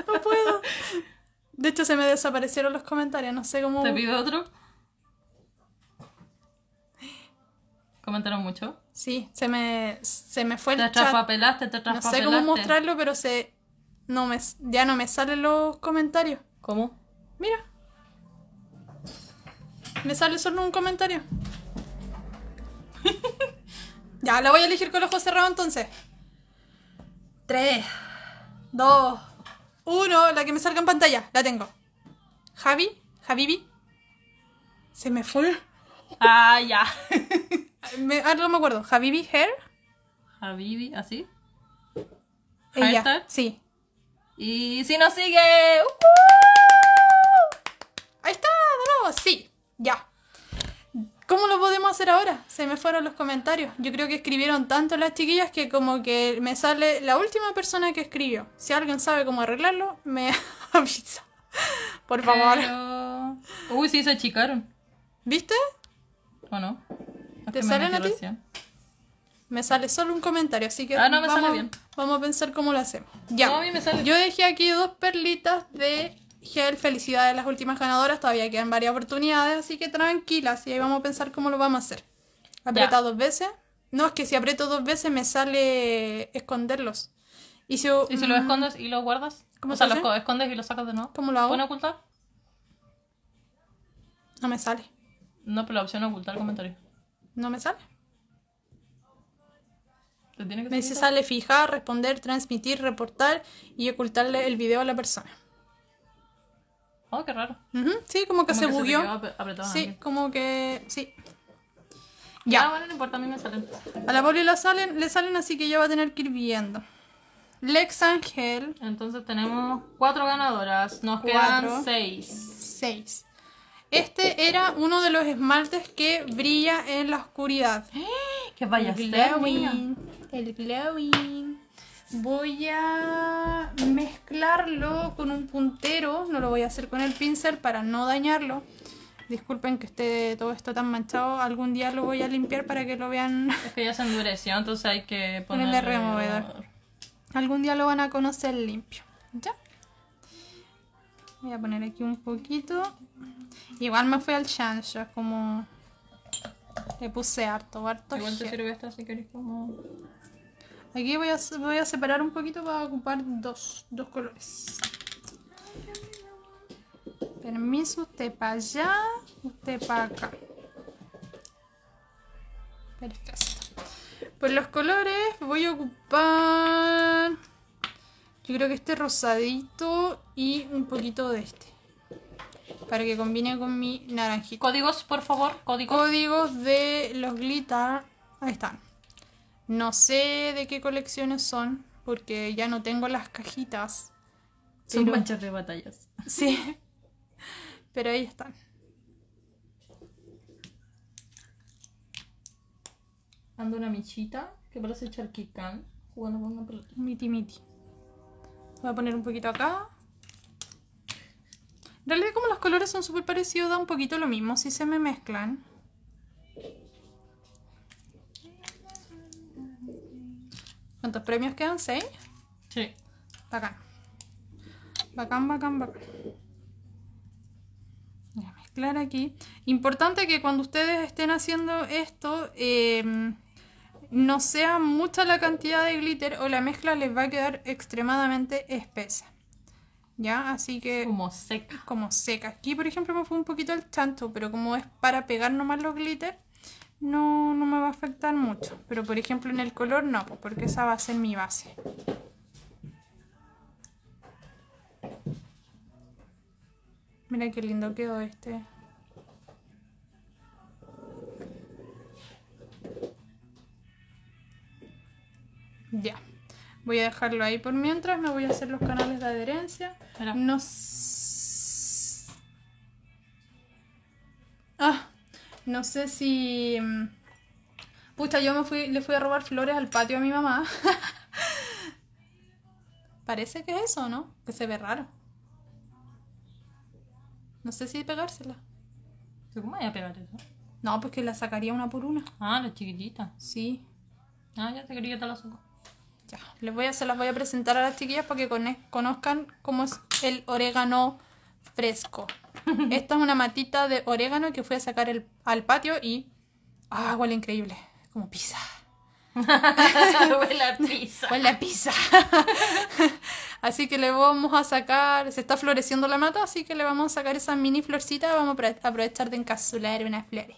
No puedo. De hecho, se me desaparecieron los comentarios, no sé cómo. ¿Te pido otro? ¿Comentaron mucho? Sí, se me, se me fue el te chat. Te No sé cómo mostrarlo, pero se, no me, ya no me salen los comentarios. ¿Cómo? Mira. Me sale solo un comentario. (laughs) ya, la voy a elegir con los ojos cerrados entonces. Tres, dos, uno, la que me salga en pantalla. La tengo. Javi, Javibi. Se me fue. Ah, ya. (laughs) me, no me acuerdo. Javi Hair. Javibi, así. ahí está sí. Y si nos sigue. ¡uh! Ahí está, de Sí, ya. ¿Cómo lo podemos hacer ahora? Se me fueron los comentarios. Yo creo que escribieron tanto las chiquillas que como que me sale la última persona que escribió. Si alguien sabe cómo arreglarlo, me (laughs) avisa. Por favor. Uy, sí, se achicaron. ¿Viste? ¿O no? ¿Te salen a ti? Me sale solo un comentario, así que ah, vamos, sale bien. vamos a pensar cómo lo hacemos. Ya. Yo dejé aquí dos perlitas de Gel, felicidades a las últimas ganadoras, todavía quedan varias oportunidades, así que tranquilas y ahí vamos a pensar cómo lo vamos a hacer. Aprieta dos veces. No, es que si aprieto dos veces me sale esconderlos. ¿Y si, lo los mm, escondes y lo guardas? ¿Cómo o escondes y los sacas de nuevo. ¿Cómo lo hago? ¿Pueden ocultar? No me sale. No, pero la opción ocultar el comentario. No me sale. me sale fijar, responder, transmitir, reportar y ocultarle el video a la persona. Oh, qué raro. Sí, como que se bugueó. sí, como que. Sí. Ya. Ah, bueno, no importa, a mí me salen. A la Poli salen, le salen, así que ella va a tener que ir viendo. Lex Angel Entonces tenemos cuatro ganadoras. Nos quedan seis. Seis. Este era uno de los esmaltes que brilla en la oscuridad. (gasps) qué vaya El glowing. El glowing voy a mezclarlo con un puntero, no lo voy a hacer con el pincel para no dañarlo. Disculpen que esté todo esto tan manchado, algún día lo voy a limpiar para que lo vean. Es que ya se endureció, entonces hay que ponerle, el removedor. Algún día lo van a conocer limpio. ¿Ya? Voy a poner aquí un poquito. Igual me fui al chancho, como... Le puse harto, harto. Igual te sirve esto si querés como... Aquí voy a, separar un poquito para ocupar dos, colores. Permiso, usted para allá, usted para acá. Perfecto. Pues los colores voy a ocupar... Yo creo que este rosadito y un poquito de este. Para que combine con mi naranjito. Códigos, por favor, códigos. Códigos de los glitter. Ahí están. No sé de qué colecciones son, porque ya no tengo las cajitas. Son manchas de batallas. Sí. (laughs) Pero ahí están. Ando una michita que parece charquicán jugando con una Voy a poner un poquito acá. En realidad como los colores son súper parecidos, da un poquito lo mismo si se me mezclan. ¿Cuántos premios quedan? ¿Seis? Sí. Bacán. Bacán, bacán, bacán. Voy a mezclar aquí. Importante que cuando ustedes estén haciendo esto, eh, no sea mucha la cantidad de glitter o la mezcla les va a quedar extremadamente espesa. ¿Ya? Así que... Como seca. Como seca. Aquí, por ejemplo, me fue un poquito el tanto, pero como es para pegar nomás los glitter, no, me va a afectar mucho. Pero por ejemplo en el color no, porque esa va a ser mi base. Mira qué lindo quedó este. Ya. Voy a dejarlo ahí por mientras. Me voy a hacer los canales de adherencia. No... Ah, no sé si... Mm, puta yo me fui, le fui a robar flores al patio a mi mamá. (laughs) Parece que es eso, ¿no? Que se ve raro. No sé si pegársela. ¿Cómo voy a pegar eso? No, pues que la sacaría una por una. Ah, la chiquitita. Sí. Ah, ya te quería dar la Ya, les voy a, se las voy a presentar a las chiquillas para que conozcan cómo es el orégano fresco. (laughs) Esta es una matita de orégano que fui a sacar al patio y. ¡Ah, huele increíble! Como pizza. (laughs) huele a (laughs) pizza. Huele a pizza. así que le vamos a sacar. Se está floreciendo la mata, así que le vamos a sacar esa mini florcitas. Vamos a aprovechar de encapsular unas flores.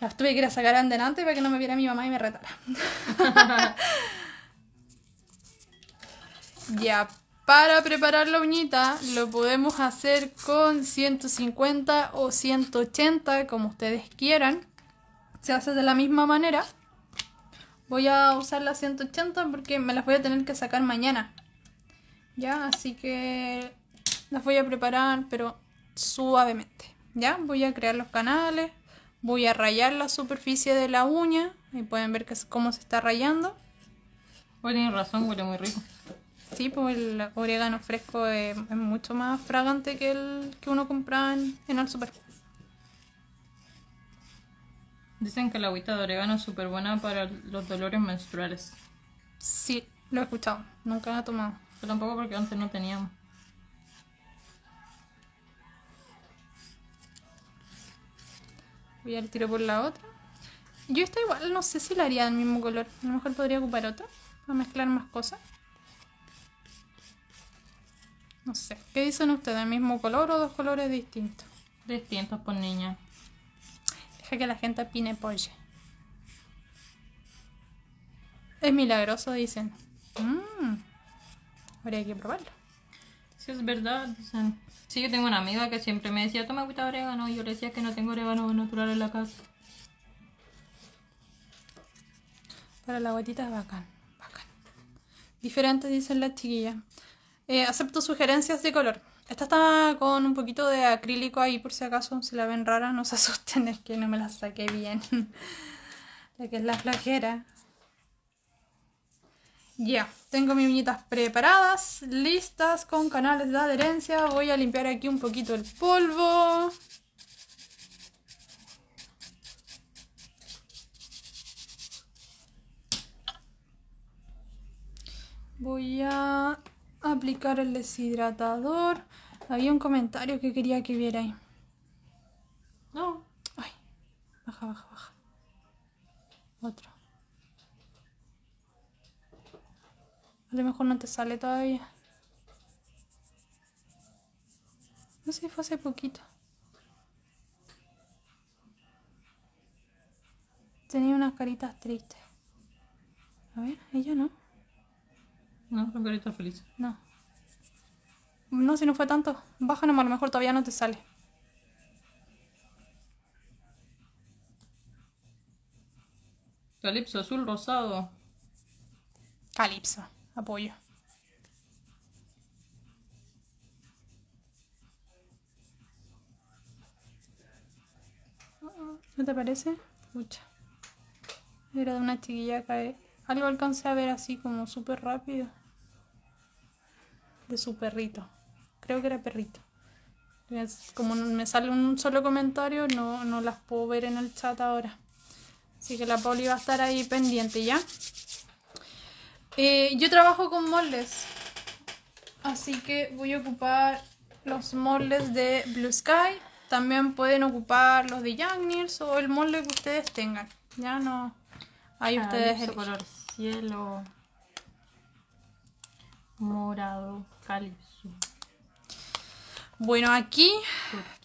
Las tuve que ir a sacar adelante para que no me viera mi mamá y me retara. ya, para preparar la uñita lo podemos hacer con 150 o 180 como ustedes quieran. Se hace de la misma manera. Voy a usar las 180 porque me las voy a tener que sacar mañana. Ya, así que las voy a preparar pero suavemente. Ya, voy a crear los canales. Voy a rayar la superficie de la uña. Y pueden ver cómo se está rayando. Bueno, razón, huele muy rico. Sí, pues el orégano fresco es, mucho más fragante que el que uno compra en, el super. Dicen que la agüita de orégano es súper buena para los dolores menstruales. Sí, lo he escuchado. Nunca la he tomado. Pero tampoco porque antes no teníamos. Voy al tiro por la otra. Yo esta igual, no sé si la haría del mismo color. A lo mejor podría ocupar otra para mezclar más cosas. No sé. ¿Qué dicen ustedes? ¿El ¿Mismo color o dos colores distintos? Distintos, por pues, niña. Deja que la gente opine, pollo Es milagroso, dicen. Mm. Habría que probarlo. Si es verdad, dicen. Sí, yo tengo una amiga que siempre me decía, toma agüita orégano. Y yo le decía que no tengo orégano natural en la casa. Para la guatita es bacán, bacán. Diferentes dicen las chiquillas. Eh, acepto sugerencias de color. Esta está con un poquito de acrílico ahí por si acaso, si la ven rara, no se (laughs) asusten, es que no me la saqué bien. (laughs) la que es la flaquera Ya, tengo mis uñitas preparadas, listas, con canales de adherencia. Voy a limpiar aquí un poquito el polvo. Voy a aplicar el deshidratador. Había un comentario que quería que viera ahí. No. Ay. Baja, baja, baja. Otro. A lo mejor no te sale todavía. No sé si fue hace poquito. Tenía unas caritas tristes. A ver, ella no. No, no quiero estar feliz. No. No, si no fue tanto. Baja a lo mejor todavía no te sale. Calipso azul rosado. Calipso, apoyo. ¿No te parece? mucha Era de una chiquilla que algo alcancé a ver así como súper rápido. De su perrito. Creo que era perrito. como me sale un solo comentario, no, no las puedo ver en el chat ahora. Así que la poli va a estar ahí pendiente ya. Eh, yo trabajo con moldes. Así que voy a ocupar los moldes de Blue Sky. También pueden ocupar los de Young o el molde que ustedes tengan. Ya no, Ahí ustedes el color cielo morado calizo Bueno, aquí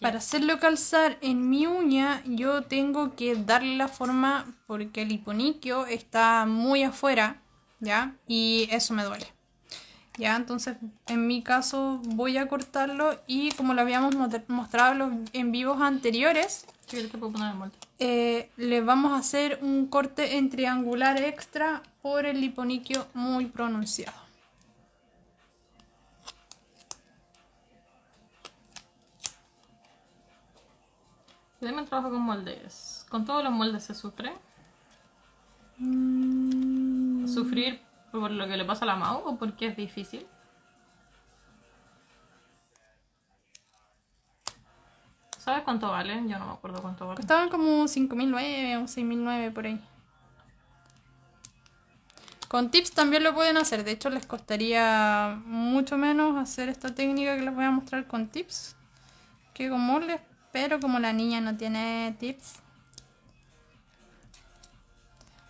para hacerlo calzar en mi uña yo tengo que darle la forma porque el hiponiquio está muy afuera, ¿ya? Y eso me duele. ¿Ya? Entonces, en mi caso voy a cortarlo y como lo habíamos mostrado en vivos anteriores... puedo poner eh, le vamos a hacer un corte en triangular extra por el liponiquio muy pronunciado. Deme trabajo con moldes. ¿Con todos los moldes se sufre? Mm. ¿Sufrir por lo que le pasa a la Mau o porque es difícil? ¿Sabes cuánto vale? Yo no me acuerdo cuánto valen. Costaban como 5.009 o 6.009 por ahí. Con tips también lo pueden hacer. De hecho, les costaría mucho menos hacer esta técnica que les voy a mostrar con tips que con moldes. Pero como la niña no tiene tips,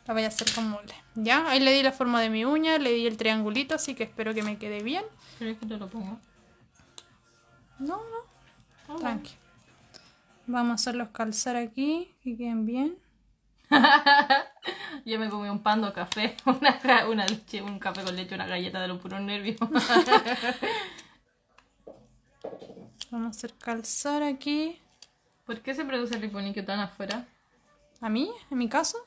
la voy a hacer con moldes. Ya, ahí le di la forma de mi uña, le di el triangulito, así que espero que me quede bien. ¿Crees que te lo pongo? No, no. Ah, Tranquilo. Vamos a hacerlos calzar aquí, que queden bien. (laughs) Yo me comí un pan de café, (laughs) una, leche, un café con leche, una galleta de lo puros nervios. (laughs) Vamos a hacer calzar aquí. ¿Por qué se produce el liponiquio tan afuera? ¿A mí? ¿En mi caso?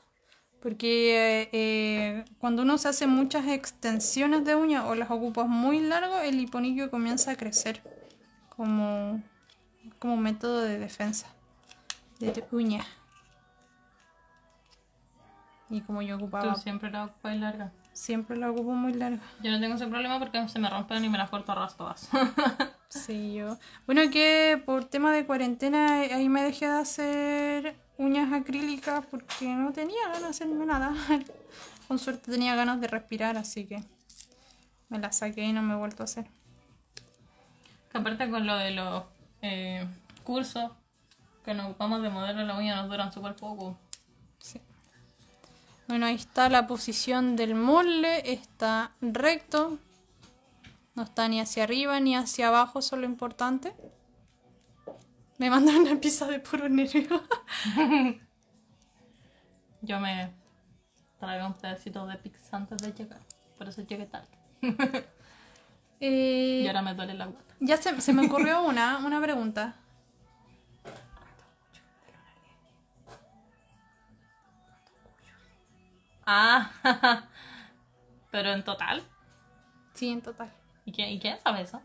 Porque eh, eh, cuando uno se hace muchas extensiones de uñas o las ocupas muy largo, el hiponiquio comienza a crecer como, como método de defensa de tu uña. Y como yo ocupaba... ¿Tú siempre la ocupas larga? Siempre la ocupo muy larga. Yo no tengo ese problema porque se me rompen y me las corto a ras todas. (laughs) sí, yo... Bueno, que por tema de cuarentena eh, ahí me dejé de hacer uñas acrílicas porque no tenía ganas de hacerme nada. (laughs) Con suerte tenía ganas de respirar, así que me las saqué y no me he vuelto a hacer. Que aparte con lo de los eh, cursos, que nos ocupamos de modelo la uña nos duran súper poco. Sí. Bueno, ahí está la posición del molde, está recto, no está ni hacia arriba ni hacia abajo, eso es lo importante. Me mandaron una pizza de puro nervio. (laughs) Yo me traigo un pedacito de pizza antes de llegar, por eso llegué tarde. (laughs) Eh, y ahora me duele la uña Ya se, se me ocurrió una, una pregunta. Ah, (laughs) pero en total. Sí, en total. ¿Y quién, sabe eso?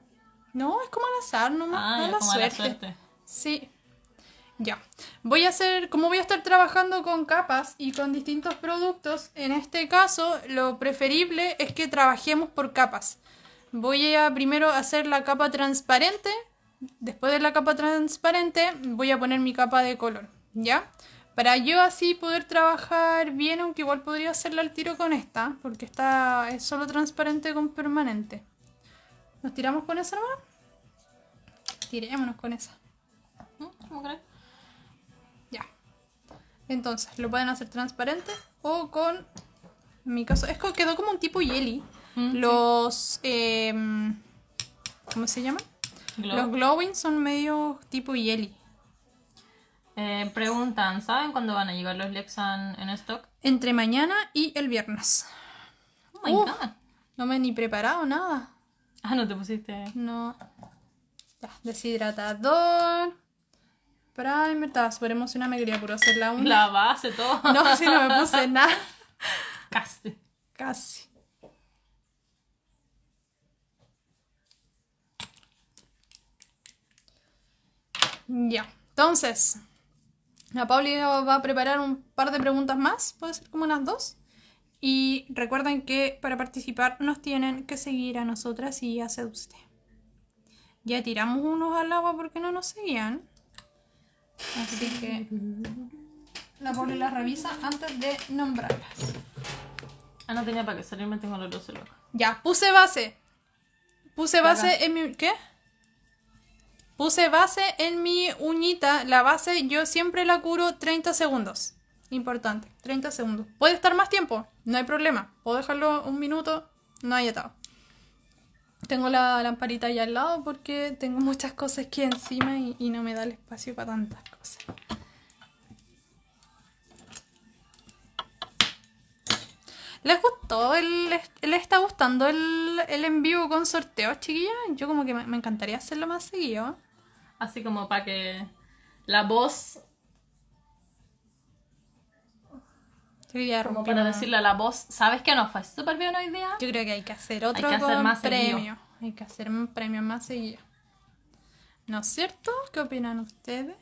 No, es como al azar, no, no ah, suerte. Sí. Ya. Voy a hacer, como voy a estar trabajando con capas y con distintos productos, en este caso lo preferible es que trabajemos por capas. Voy a primero hacer la capa transparente. Después de la capa transparente voy a poner mi capa de color. ¿Ya? Para yo así poder trabajar bien, aunque igual podría hacerla al tiro con esta, porque esta es solo transparente con permanente. ¿Nos tiramos con esa nomás? Tirémonos con esa. ¿Mm? ¿Cómo crees? Ya. Entonces, lo pueden hacer transparente o con... En mi caso, es que quedó como un tipo jelly. Mm, Los... Em, ¿Cómo se llama? Los glowing son medio tipo jelly. Eh, preguntan, ¿saben cuándo van a llegar los Lexan en stock? Entre mañana y el viernes. Oh my No me he ni preparado nada. Ah, no te pusiste. No. deshidratador. Primer, estaba súper emocionada, me quería por hacer una. La base, todo. (laughs) No, si no me puse (laughs) nada. Casi. Casi. Ya, entonces, la Pauli va a preparar un par de preguntas más, puede ser como unas dos. Y recuerden que para participar nos tienen que seguir a nosotras y a Seduste. Ya tiramos unos al agua porque no nos seguían. Así que la Pauli las revisa antes de nombrarlas. Ah, no tenía para qué salirme, tengo los locos. Ya, puse base. Puse base en mi... ¿Qué? Puse base en mi uñita. La base yo siempre la curo 30 segundos. Importante, 30 segundos. Puede estar más tiempo, no hay problema. Puedo dejarlo un minuto, no hay atado. Tengo la lamparita ahí al lado porque tengo muchas cosas aquí encima y, no me da el espacio para tantas cosas. ¿Les gustó? ¿Les está gustando el, el en vivo con sorteos, chiquillas? Yo como que me, me encantaría hacerlo más seguido. Así como para que la voz... como para decirle a la voz, ¿sabes que no fue súper bien idea. idea? Yo creo que hay que hacer otro premio. Hay que hacer un premio más seguido. ¿No es cierto? ¿Qué opinan ustedes?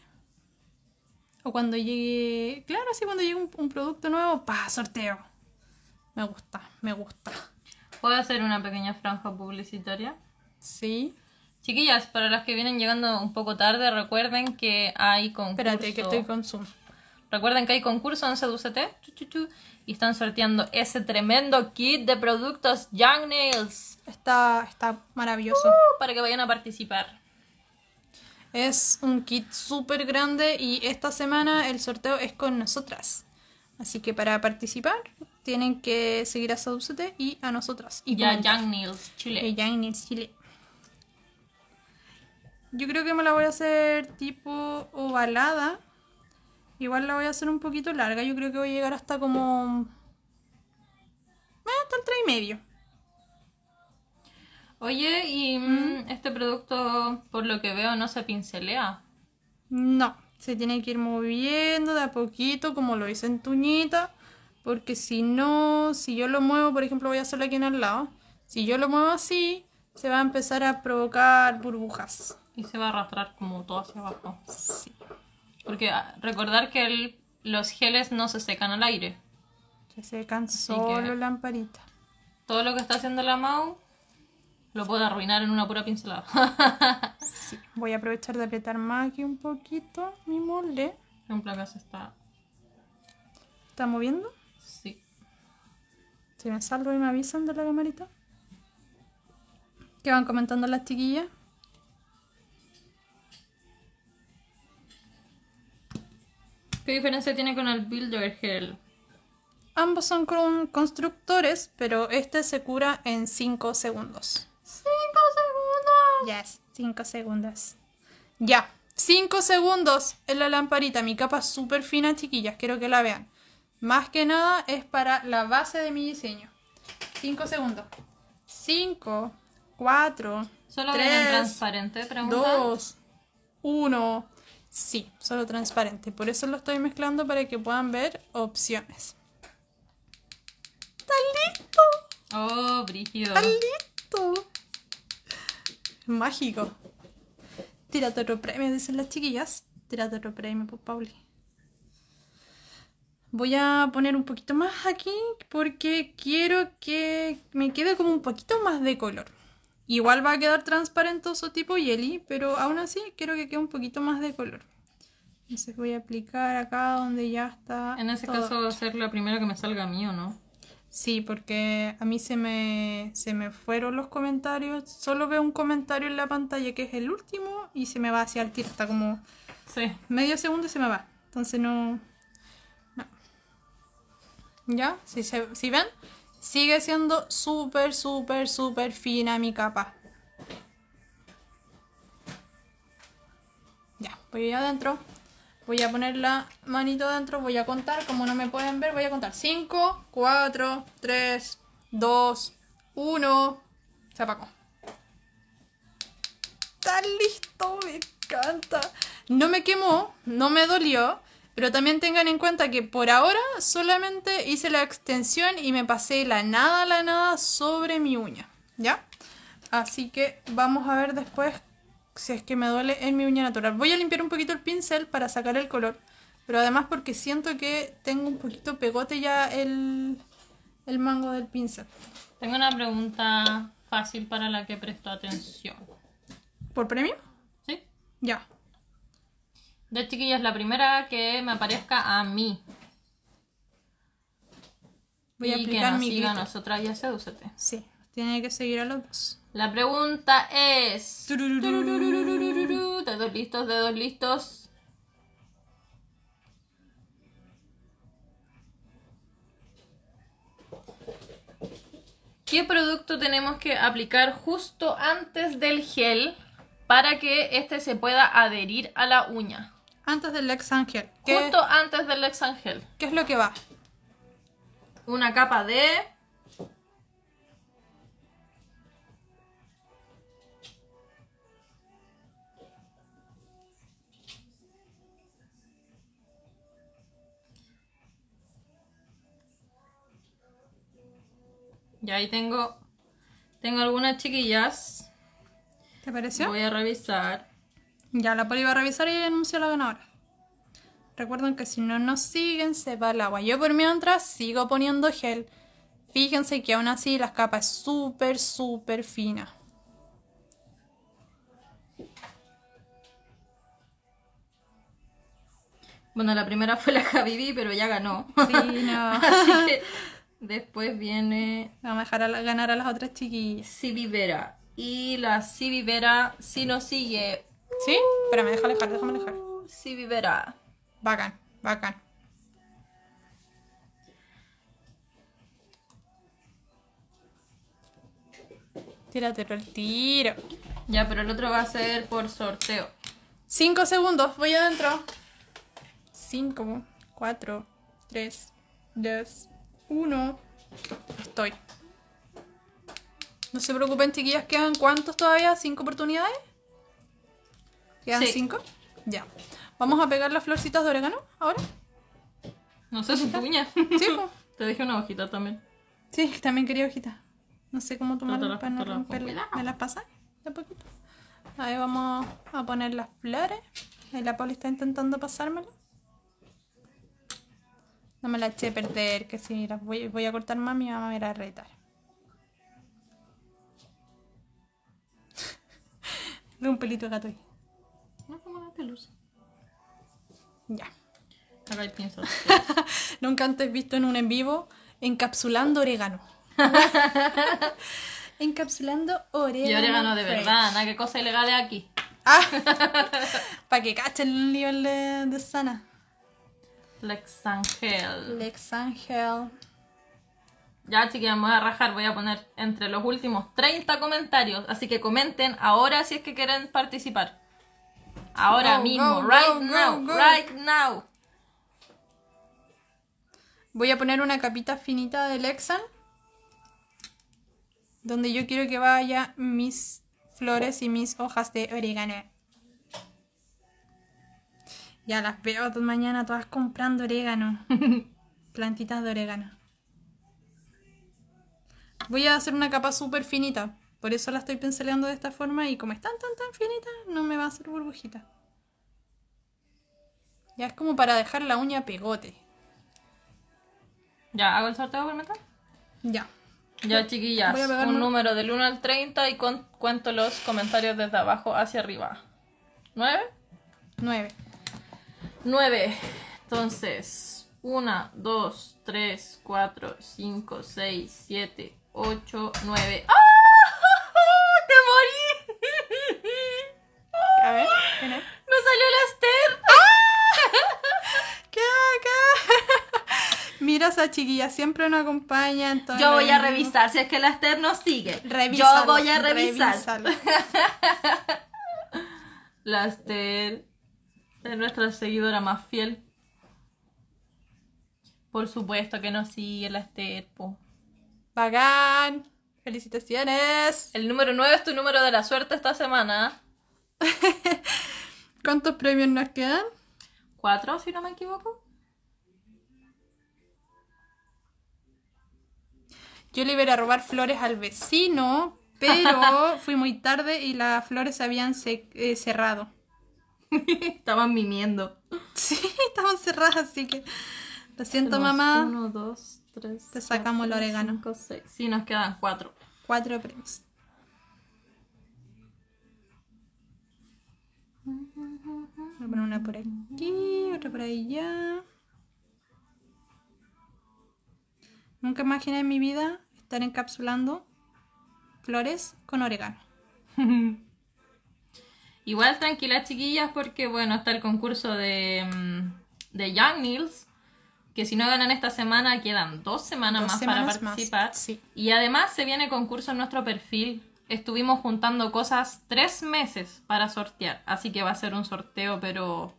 O cuando llegue. Claro, sí, cuando llegue un, un producto nuevo, pa, sorteo. Me gusta, me gusta. ¿Puedo hacer una pequeña franja publicitaria? Sí. Chiquillas, para las que vienen llegando un poco tarde, recuerden que hay concurso. Espérate, que estoy con Zoom. Recuerden que hay concurso en Seducete. y están sorteando ese tremendo kit de productos Young Nails. Está, está maravilloso. Uh, para que vayan a participar. Es un kit súper grande y esta semana el sorteo es con nosotras. Así que para participar tienen que seguir a Seducete y a nosotras. Y a Nails Chile. Young Nails Chile. Eh, yo creo que me la voy a hacer tipo ovalada. Igual la voy a hacer un poquito larga. Yo creo que voy a llegar hasta como... Ah, hasta el 3 y medio. Oye, ¿y mm, mm. este producto, por lo que veo, no se pincelea? No, se tiene que ir moviendo de a poquito, como lo hice en Tuñita. Porque si no, si yo lo muevo, por ejemplo, voy a hacerlo aquí en el lado. Si yo lo muevo así, se va a empezar a provocar burbujas y se va a arrastrar como todo hacia abajo. Sí. Porque ah, recordar que los geles no se secan al aire. Se secan solo la lamparita. Todo lo que está haciendo la Mau lo puede arruinar en una pura pincelada. (laughs) sí. Voy a aprovechar de apretar más aquí un poquito mi molde. En placa se está... ¿Está moviendo? Sí. Si me salgo y me avisan de la camarita. ¿Qué van comentando las chiquillas? ¿Qué diferencia tiene con el Builder Gel? Ambos son constructores, pero este se cura en 5 segundos. ¡5 segundos! Yes, 5 segundos. Ya, 5 segundos en la lamparita. Mi capa es súper fina, chiquillas, quiero que la vean. Más que nada es para la base de mi diseño. 5 segundos. 5, 4, 3, 2, 1. Sí, solo transparente. Por eso lo estoy mezclando para que puedan ver opciones. ¡Está listo! ¡Oh, brígido! ¡Está listo! Mágico. Tírate otro premio, dicen las chiquillas. Tira otro premio, por pues, Pauli. Voy a poner un poquito más aquí porque quiero que me quede como un poquito más de color. Igual va a quedar transparentoso tipo jelly, pero aún así quiero que quede un poquito más de color. Entonces voy a aplicar acá donde ya está En ese caso va a ser la primera que me salga a mí, no? Sí, porque a mí se me, se me fueron los comentarios. Solo veo un comentario en la pantalla que es el último y se me va hacia el tiro. Está como medio segundo y se me va. Entonces no... no. ¿Ya? Si, si ven, Sigue siendo súper, súper, súper fina mi capa. Ya, voy adentro. Voy a poner la manito adentro. Voy a contar. Como no me pueden ver, voy a contar. 5, 4, 3, 2, 1. Se apagó. Está listo, me encanta. No me quemó, no me dolió. Pero también tengan en cuenta que por ahora solamente hice la extensión y me pasé la nada, la nada sobre mi uña, ¿ya? Así que vamos a ver después si es que me duele en mi uña natural. Voy a limpiar un poquito el pincel para sacar el color, pero además porque siento que tengo un poquito pegote ya el, el mango del pincel. Tengo una pregunta fácil para la que presto atención. ¿Por premio? Sí. Ya chiquilla es la primera que me aparezca a mí. Voy a y que nos siga a nosotras ya sedúcete. Sí, tiene que seguir a los dos. La pregunta es... Dedos listos, dedos listos. ¿Qué producto tenemos que aplicar justo antes del gel para que este se pueda adherir a la uña? Antes del ex ángel. Justo antes del ex ángel. ¿Qué es lo que va? Una capa de... Y ahí tengo... Tengo algunas chiquillas. ¿Te pareció? Voy a revisar. Ya la poli va a revisar y anuncio la ganadora. Recuerden que si no nos siguen se va el agua. Yo por mientras sigo poniendo gel. Fíjense que aún así la capa es súper, súper fina. Bueno, la primera fue la viví pero ya ganó. Sí, no. (laughs) Así que después viene... Vamos a dejar a ganar a las otras chiquillas. vivera Y la vivera si nos sigue ¿Sí? me deja alejar, déjame alejar. Sí, vivera. Bacán, bacán. Tírate el tiro. Ya, pero el otro va a ser por sorteo. Cinco segundos, voy adentro. Cinco, cuatro, tres, dos, uno. Estoy. No se preocupen, chiquillas, quedan cuántos todavía, cinco oportunidades. ¿Quedan cinco? Ya. ¿Vamos a pegar las florcitas de orégano ahora? No sé si tu Sí, (laughs) Te dejé una hojita también. Sí, también quería hojita. No sé cómo tomarla para no romperla. ¿Me las pasas? De poquito. Ahí vamos a poner las flores. Ahí la poli está intentando pasármela. No me la eché perder, que si las voy, a cortar más, mi mamá me va a retar. (laughs) De un pelito de gato ahí luz Ya. (laughs) Nunca antes visto en un en vivo encapsulando orégano. (laughs) encapsulando orégano. Y orégano de verdad, nada, qué cosa ilegal es aquí. Ah, (laughs) para que cachen el nivel de, sana. Lexangel. Lexangel. Ya, chiquillas, me a rajar. Voy a poner entre los últimos 30 comentarios. Así que comenten ahora si es que quieren participar. Ahora mismo, right now, right now. Voy a poner una capita finita de Lexan. Donde yo quiero que vaya mis flores y mis hojas de orégano. Ya las veo mañana todas comprando orégano. (laughs) Plantitas de orégano. Voy a hacer una capa súper finita. Por eso la estoy pinceleando de esta forma y como es tan tan tan finita, no me va a hacer burbujita. Ya es como para dejar la uña pegote. ¿Ya hago el sorteo por metal? Ya. Ya, chiquillas, un número del 1 al 30 y con, cuento los comentarios desde abajo hacia arriba. ¿9? 9 9. Entonces, 1, 2, 3, 4, 5, 6, 7, 8, 9. ¡Ah! ¡Te morí! A ver, salió la Esther! ¡Ah! ¡Qué acá! Mira esa chiquilla, siempre nos acompaña. Yo voy a revisar, si es que la Esther nos sigue. Yo voy a revisar. (laughs) la Esther es nuestra seguidora más fiel. Por supuesto que nos sigue la Esther, ¡Felicitaciones! El número 9 es tu número de la suerte esta semana. (laughs) ¿Cuántos premios nos quedan? Cuatro, si no me equivoco. Yo le iba a robar flores al vecino, pero (laughs) fui muy tarde y las flores se habían eh, cerrado. (laughs) estaban mimiendo. Sí, estaban cerradas, así que. Lo siento, mamá. Uno, dos, te sacamos el orégano. Sí, nos quedan cuatro Cuatro premios. Voy a poner una por aquí, otra por allá. Nunca imaginé en mi vida estar encapsulando flores con orégano. (laughs) Igual tranquilas chiquillas porque bueno, está el concurso de, mm, de Young Nils que si no ganan esta semana quedan dos semanas más para participar. Y además se viene concurso en nuestro perfil. Estuvimos juntando cosas tres meses para sortear, así que va a ser un sorteo, pero...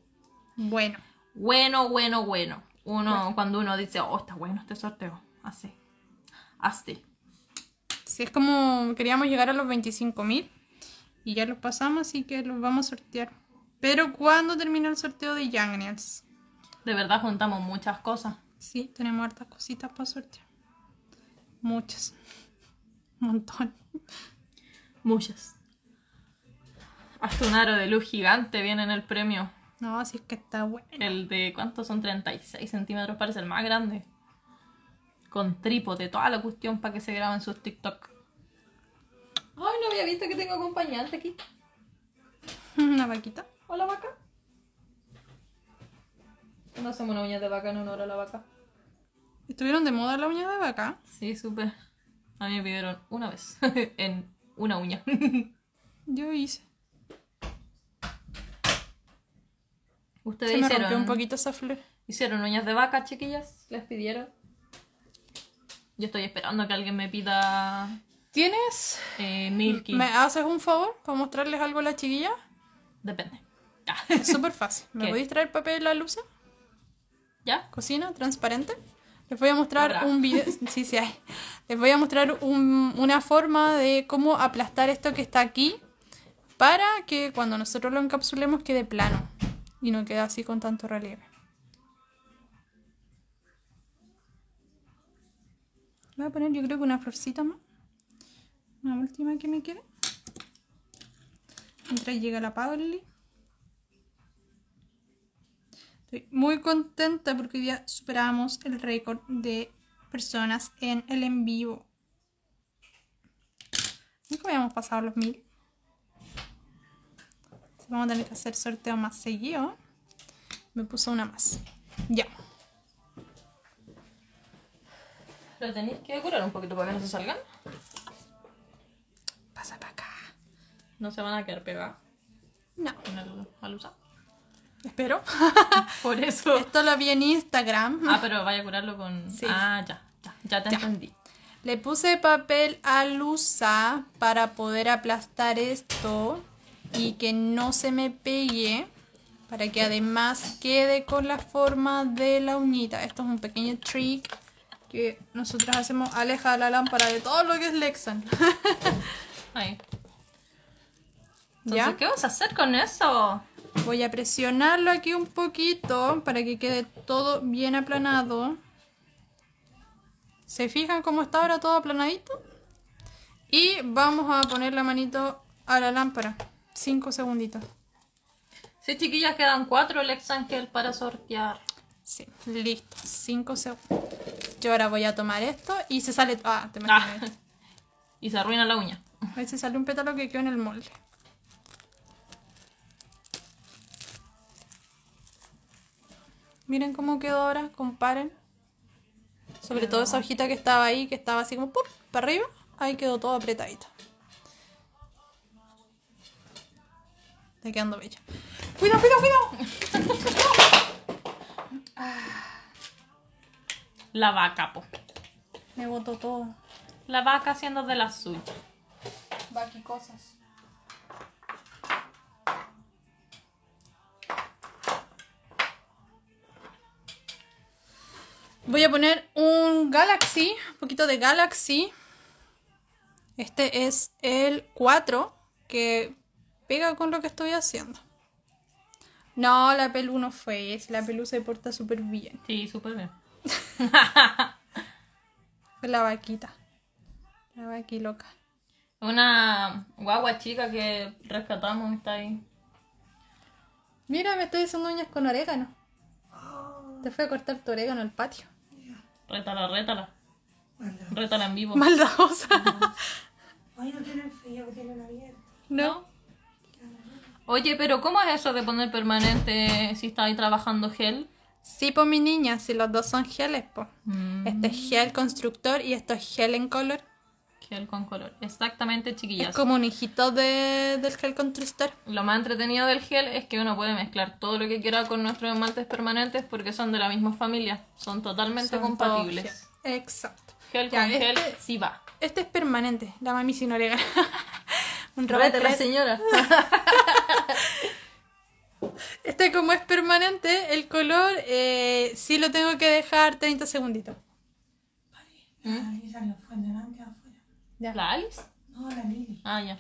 Bueno. Bueno, bueno, bueno. Uno, cuando uno dice, oh, está bueno este sorteo. Así. Así. Sí, es como queríamos llegar a los 25.000 y ya los pasamos, así que los vamos a sortear. Pero ¿cuándo termina el sorteo de Young Nails? De verdad juntamos muchas cosas. Sí, tenemos hartas cositas por suerte. Muchas. Un montón. Muchas. Hasta un aro de luz gigante viene en el premio. No, si es que está bueno. El de, ¿cuántos son? 36 centímetros, parece el más grande. Con trípode, toda la cuestión para que se graben sus TikTok. Ay, no había visto que tengo acompañante aquí. (laughs) ¿Una vaquita? Hola, vaca no hacemos una uña de vaca en honor a la vaca. ¿Estuvieron de moda las uñas de vaca? Sí, súper. A mí me pidieron una vez (laughs) en una uña. (laughs) Yo hice. Ustedes hicieron, un poquito esa Hicieron uñas de vaca, chiquillas. Les pidieron. Yo estoy esperando que alguien me pida. ¿Tienes? Eh, Milky. ¿Me haces un favor para mostrarles algo a las chiquillas? Depende. Ah. Es (laughs) súper fácil. ¿Me podéis traer papel y la luza? ¿Ya? Cocina transparente. Les voy a mostrar un video. (laughs) Sí, sí hay. Les voy a mostrar una forma de cómo aplastar esto que está aquí para que cuando nosotros lo encapsulemos quede plano y no quede así con tanto relieve. Voy a poner yo creo que una florcita más. Una última que me quede. Mientras llega la Pauli. Estoy muy contenta porque hoy día superamos el récord de personas en el en vivo. Nunca habíamos pasado los mil. vamos a tener que hacer sorteo más seguido. Me puso una más. Ya. Lo tenéis que curar un poquito para que no se salgan. Pasa para acá. No se van a quedar pegadas. No. Una luz, Espero. (laughs) Por eso. Esto lo vi en Instagram. Ah, pero vaya a curarlo con. Sí. Ah, ya, ya, te entendí. Le puse papel a alusa para poder aplastar esto y que no se me pegue. Para que además quede con la forma de la uñita. Esto es un pequeño trick que nosotros hacemos. Aleja la lámpara de todo lo que es Lexan. (laughs) Ahí. Entonces, ¿qué vas a hacer con eso? Voy a presionarlo aquí un poquito para que quede todo bien aplanado. ¿Se fijan cómo está ahora todo aplanadito? Y vamos a poner la manito a la lámpara. Cinco segunditos. Sí, chiquillas, quedan cuatro Lex Ángel para sortear. Sí, listo. Cinco segundos. Yo ahora voy a tomar esto y se sale... Ah, te ah, (laughs) Y se arruina la uña. A ver si sale un pétalo que quedó en el molde. Miren cómo quedó ahora, comparen. Sobre todo esa hojita que estaba ahí, que estaba así como ¡pum! para arriba, ahí quedó todo apretadito. Está quedando bella. ¡Cuidado, cuidado, cuidado! (laughs) La vaca, po. Me botó todo. La vaca haciendo de la suya. Va aquí cosas. Voy a poner un Galaxy, un poquito de Galaxy. Este es el 4, que pega con lo que estoy haciendo. No, la pelu no fue, la pelu se porta súper bien. Sí, súper bien. (laughs) la vaquita. La vaquita loca. Una guagua chica que rescatamos está ahí. Mira, me estoy haciendo uñas con orégano. Te fue a cortar tu orégano al patio. Rétala, rétala. Rétala en vivo. Maldosa. Ay, no tienen frío, ¿No? Oye, pero ¿cómo es eso de poner permanente si está ahí trabajando gel? Sí, por mi niña, si los dos son geles, pues. Este es gel constructor y esto es gel en color gel con color. Exactamente, chiquillas. como un hijito de, del gel con Trister. Lo más entretenido del gel es que uno puede mezclar todo lo que quiera con nuestros esmaltes permanentes porque son de la misma familia. Son totalmente compatibles. Exacto. Gel con gel, este sí va. Este es permanente. La mami si no (laughs) un robot de la señora. (laughs) Este como es permanente, el color eh, sí lo tengo que dejar 30 segunditos. Ya. ¿La Alice? No, la Lili. Ah, ya.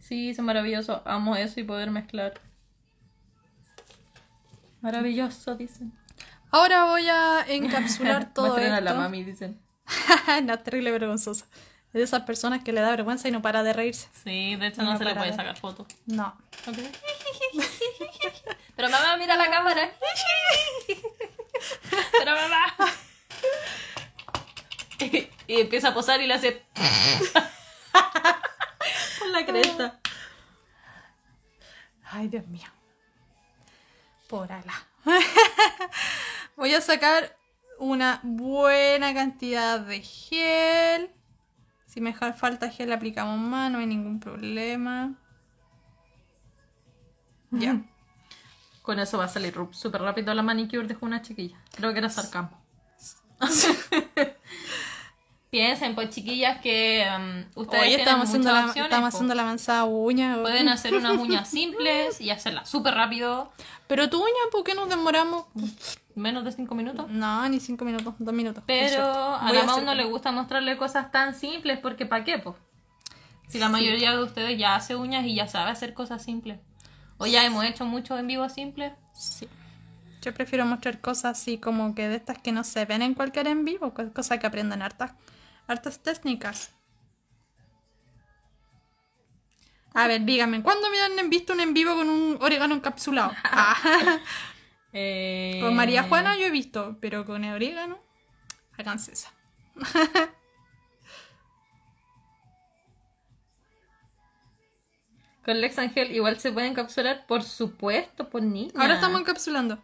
Sí, es maravilloso. Amo eso y poder mezclar. Maravilloso, dicen. Ahora voy a encapsular (laughs) todo esto. a la mami, dicen. (laughs) no, terrible vergonzosa. Es de esas personas que le da vergüenza y no para de reírse. Sí, de hecho no, se le puede sacar foto No. (laughs) Pero mamá, mira la cámara. Pero mamá. (laughs) y empieza a posar y le hace. (laughs) con la cresta. Ay, Dios mío. Por ala. (laughs) Voy a sacar una buena cantidad de gel. Si me falta gel, aplicamos más, no hay ningún problema. Ya. Con eso va a salir súper rápido la manicure de una chiquilla. Creo que era sarcasmo. Piensen, pues chiquillas, que em, ustedes estamos tienen pues. haciendo la, Estamos uña. Pueden hacer unas uñas (laughs) simples y hacerlas súper rápido. Pero tu uña, ¿por qué nos demoramos? menos de cinco minutos. No, ni cinco minutos, dos minutos. Pero a la no le gusta mostrarle cosas tan simples porque ¿para qué? pues Si la mayoría de ustedes ya hace uñas y ya sabe hacer cosas simples. O ya hemos hecho muchos en vivo simples. Sí. Yo prefiero mostrar cosas así como que de estas que no se ven en cualquier en vivo, cosas que aprendan hartas hartas técnicas. A ver, dígame, ¿cuándo me han visto un en vivo con un orégano encapsulado? (laughs) Ah. (laughs) Eh, con María Juana yo he visto, pero con el orégano, alcancesa. (laughs) con Lex Angel igual se puede encapsular, por supuesto, por pues, niña. Ahora estamos encapsulando.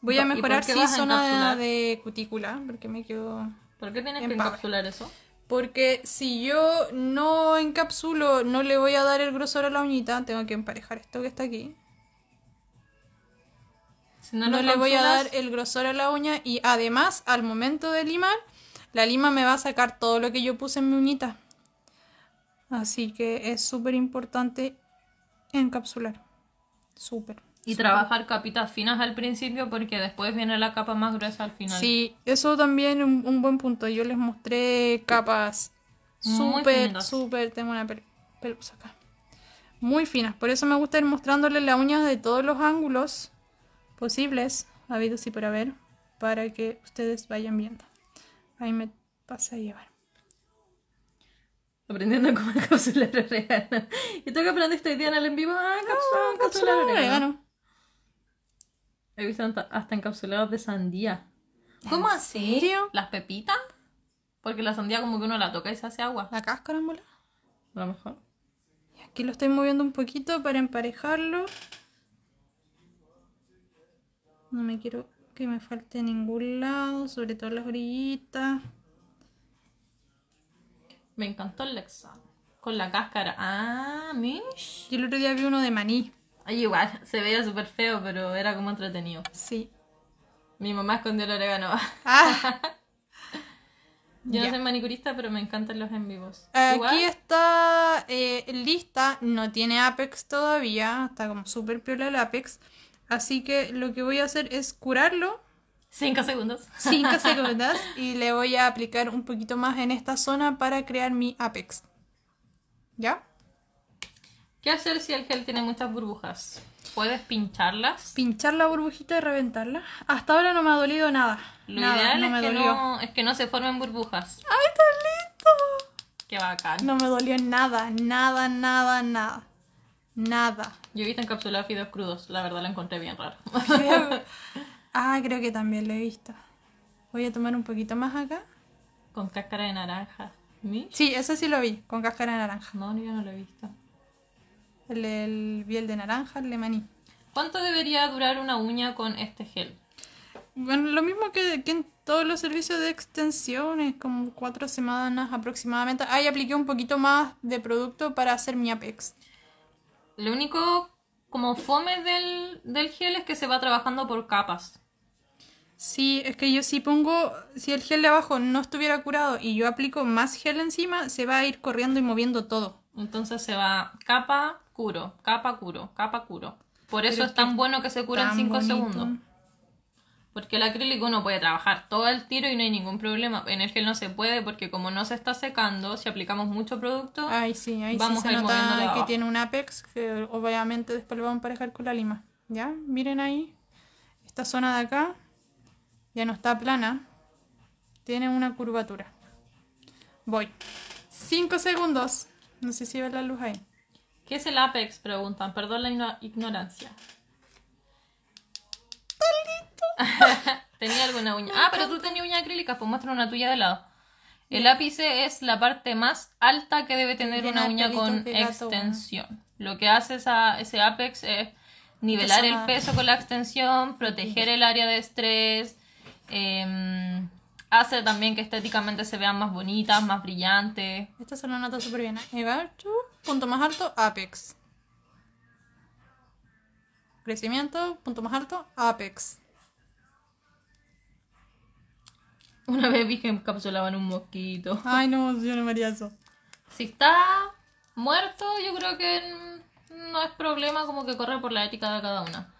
Voy a mejorar si zona de cutícula, porque me quedo ¿Por qué tienes que encapsular eso? Porque si yo no encapsulo, no le voy a dar el grosor a la uñita, tengo que emparejar esto que está aquí. Si no, no le voy a dar el grosor a la uña y además al momento de limar, la lima me va a sacar todo lo que yo puse en mi uñita. Así que es súper importante encapsular. Súper. Y trabajar capitas finas al principio porque después viene la capa más gruesa al final. Sí, eso también un, un buen punto. Yo les mostré capas súper, súper, tengo una pelusa acá. Muy finas, por eso me gusta ir mostrándoles la uñas de todos los ángulos posibles, habidos y por haber, para que ustedes vayan viendo. Ahí me pasé a llevar. Aprendiendo cómo encapsular (laughs) orégano. ¿Y tengo que aprender esta idea en el en vivo? Ah, encapsular ah, orégano. He visto hasta encapsulados de sandía. ¿Cómo ¿En así? serio? ¿Las pepitas? Porque la sandía como que uno la toca y se hace agua. ¿La cáscara mola? A lo mejor. Y aquí lo estoy moviendo un poquito para emparejarlo. No me quiero que me falte ningún lado, sobre todo las orillitas. Me encantó el Lexan. Con la cáscara. Ah, mish. Y el otro día vi uno de maní. Ay igual, (laughs) se veía súper feo, pero era como entretenido. Sí. Mi mamá escondió el orégano. (laughs) Ah. Yo no soy manicurista, pero me encantan los en vivos. Eh, aquí está eh, lista, no tiene Apex todavía, está como súper piola el Apex. Así que lo que voy a hacer es curarlo. Cinco segundos. Cinco (laughs) segundos. y le voy a aplicar un poquito más en esta zona para crear mi Apex. ¿Ya? ¿Qué hacer si el gel tiene muchas burbujas? ¿Puedes pincharlas? Pinchar la burbujita y reventarla. Hasta ahora no me ha dolido nada. Lo ideal no es, me que No, que no se formen burbujas. ¡Ay, tan listo! Qué bacán. No me dolió nada, nada, nada, nada. Nada. Yo he visto encapsular fideos crudos, la verdad lo encontré bien raro. (laughs) Ah, creo que también lo he visto. Voy a tomar un poquito más acá. Con cáscara de naranja. ¿Mi? Sí, eso sí lo vi, con cáscara de naranja. No, yo no lo he visto el, biel de naranja, el maní. ¿Cuánto debería durar una uña con este gel? Bueno, lo mismo que, en todos los servicios de extensiones, como cuatro semanas aproximadamente. Ahí apliqué un poquito más de producto para hacer mi Apex. Lo único como fome del, del gel es que se va trabajando por capas. Sí, es que yo si pongo, si el gel de abajo no estuviera curado y yo aplico más gel encima, se va a ir corriendo y moviendo todo. Entonces se va capa, curo, capa, curo, capa, curo. Por eso es tan bueno que se cura en 5 segundos. Porque el acrílico uno puede trabajar todo el tiro y no hay ningún problema. En el gel no se puede porque como no se está secando, si aplicamos mucho producto, sí, vamos a ir nota que tiene un apex que obviamente después lo vamos a emparejar con la lima. ¿Ya? Miren ahí. Esta zona de acá ya no está plana. Tiene una curvatura. Voy. 5 segundos. No sé si ve la luz ahí. ¿Qué es el Apex? Preguntan. Perdón la ignorancia. (laughs) tenía alguna uña. Ah, pero tú tenías uña acrílica. Pues muestra una tuya de lado. El ápice es la parte más alta que debe tener una uña con extensión. Lo que hace ese Apex es nivelar el peso con la extensión, proteger el área de estrés. Eh, hace también que estéticamente se vean más bonitas, más brillantes. Esta se lo nota súper bien. eh. punto más alto, Apex. Crecimiento, punto más alto, Apex. Una vez vi que encapsulaban un mosquito. Ay, no, yo no me haría eso. Si está muerto, yo creo que no es problema como que corre por la ética de cada una.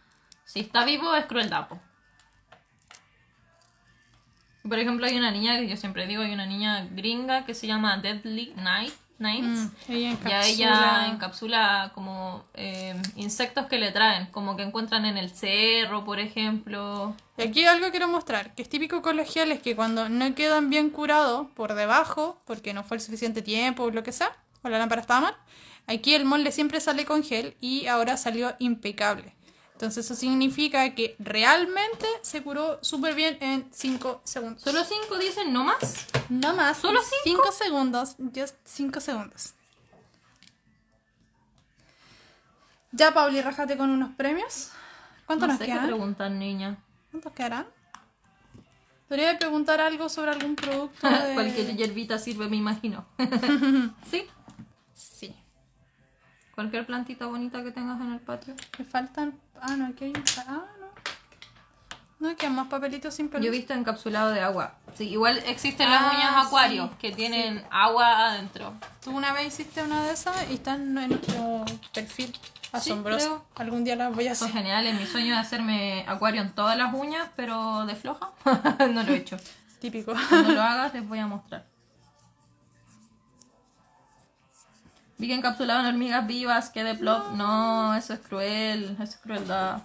Si está vivo, es crueldad, por ejemplo, hay una niña que yo siempre digo, hay una niña gringa que se llama Deadly Night. Nights. Mm, ella encapsula... como em, insectos que le traen, como que encuentran en el cerro, por ejemplo. Y aquí algo quiero mostrar, que es típico colegial es que cuando no quedan bien curados por debajo, porque no fue el suficiente tiempo o lo que sea, o la lámpara estaba mal, aquí el molde siempre sale con gel y ahora salió impecable. Entonces eso significa que realmente se curó súper bien en 5 segundos. ¿Solo 5 dicen no más? No más. ¿Solo 5? 5 segundos. Just 5 segundos. Ya, Pauli, rájate con unos premios. ¿Cuántos nos quedan? preguntan, niña. ¿Cuántos quedarán? Podría preguntar algo sobre algún producto. (laughs) Cualquier hierbita sirve, me imagino. (laughs) ¿Sí? Sí. Cualquier plantita bonita que tengas en el patio. Me faltan Ah, no, aquí hay un. Ah, no. No, más papelitos sin Yo he visto encapsulado de agua. Sí, igual existen las ah, uñas acuario que tienen agua adentro. Tú una vez hiciste una de esas y están en nuestro perfil. Asombroso. Algún día las voy a hacer. genial, es mi sueño de hacerme acuario en todas las uñas, pero de floja. (laughs) no lo he hecho. Típico. Cuando lo hagas, les voy a mostrar. Vi que encapsulaban hormigas vivas, que de plop. No, eso es cruel, eso es crueldad.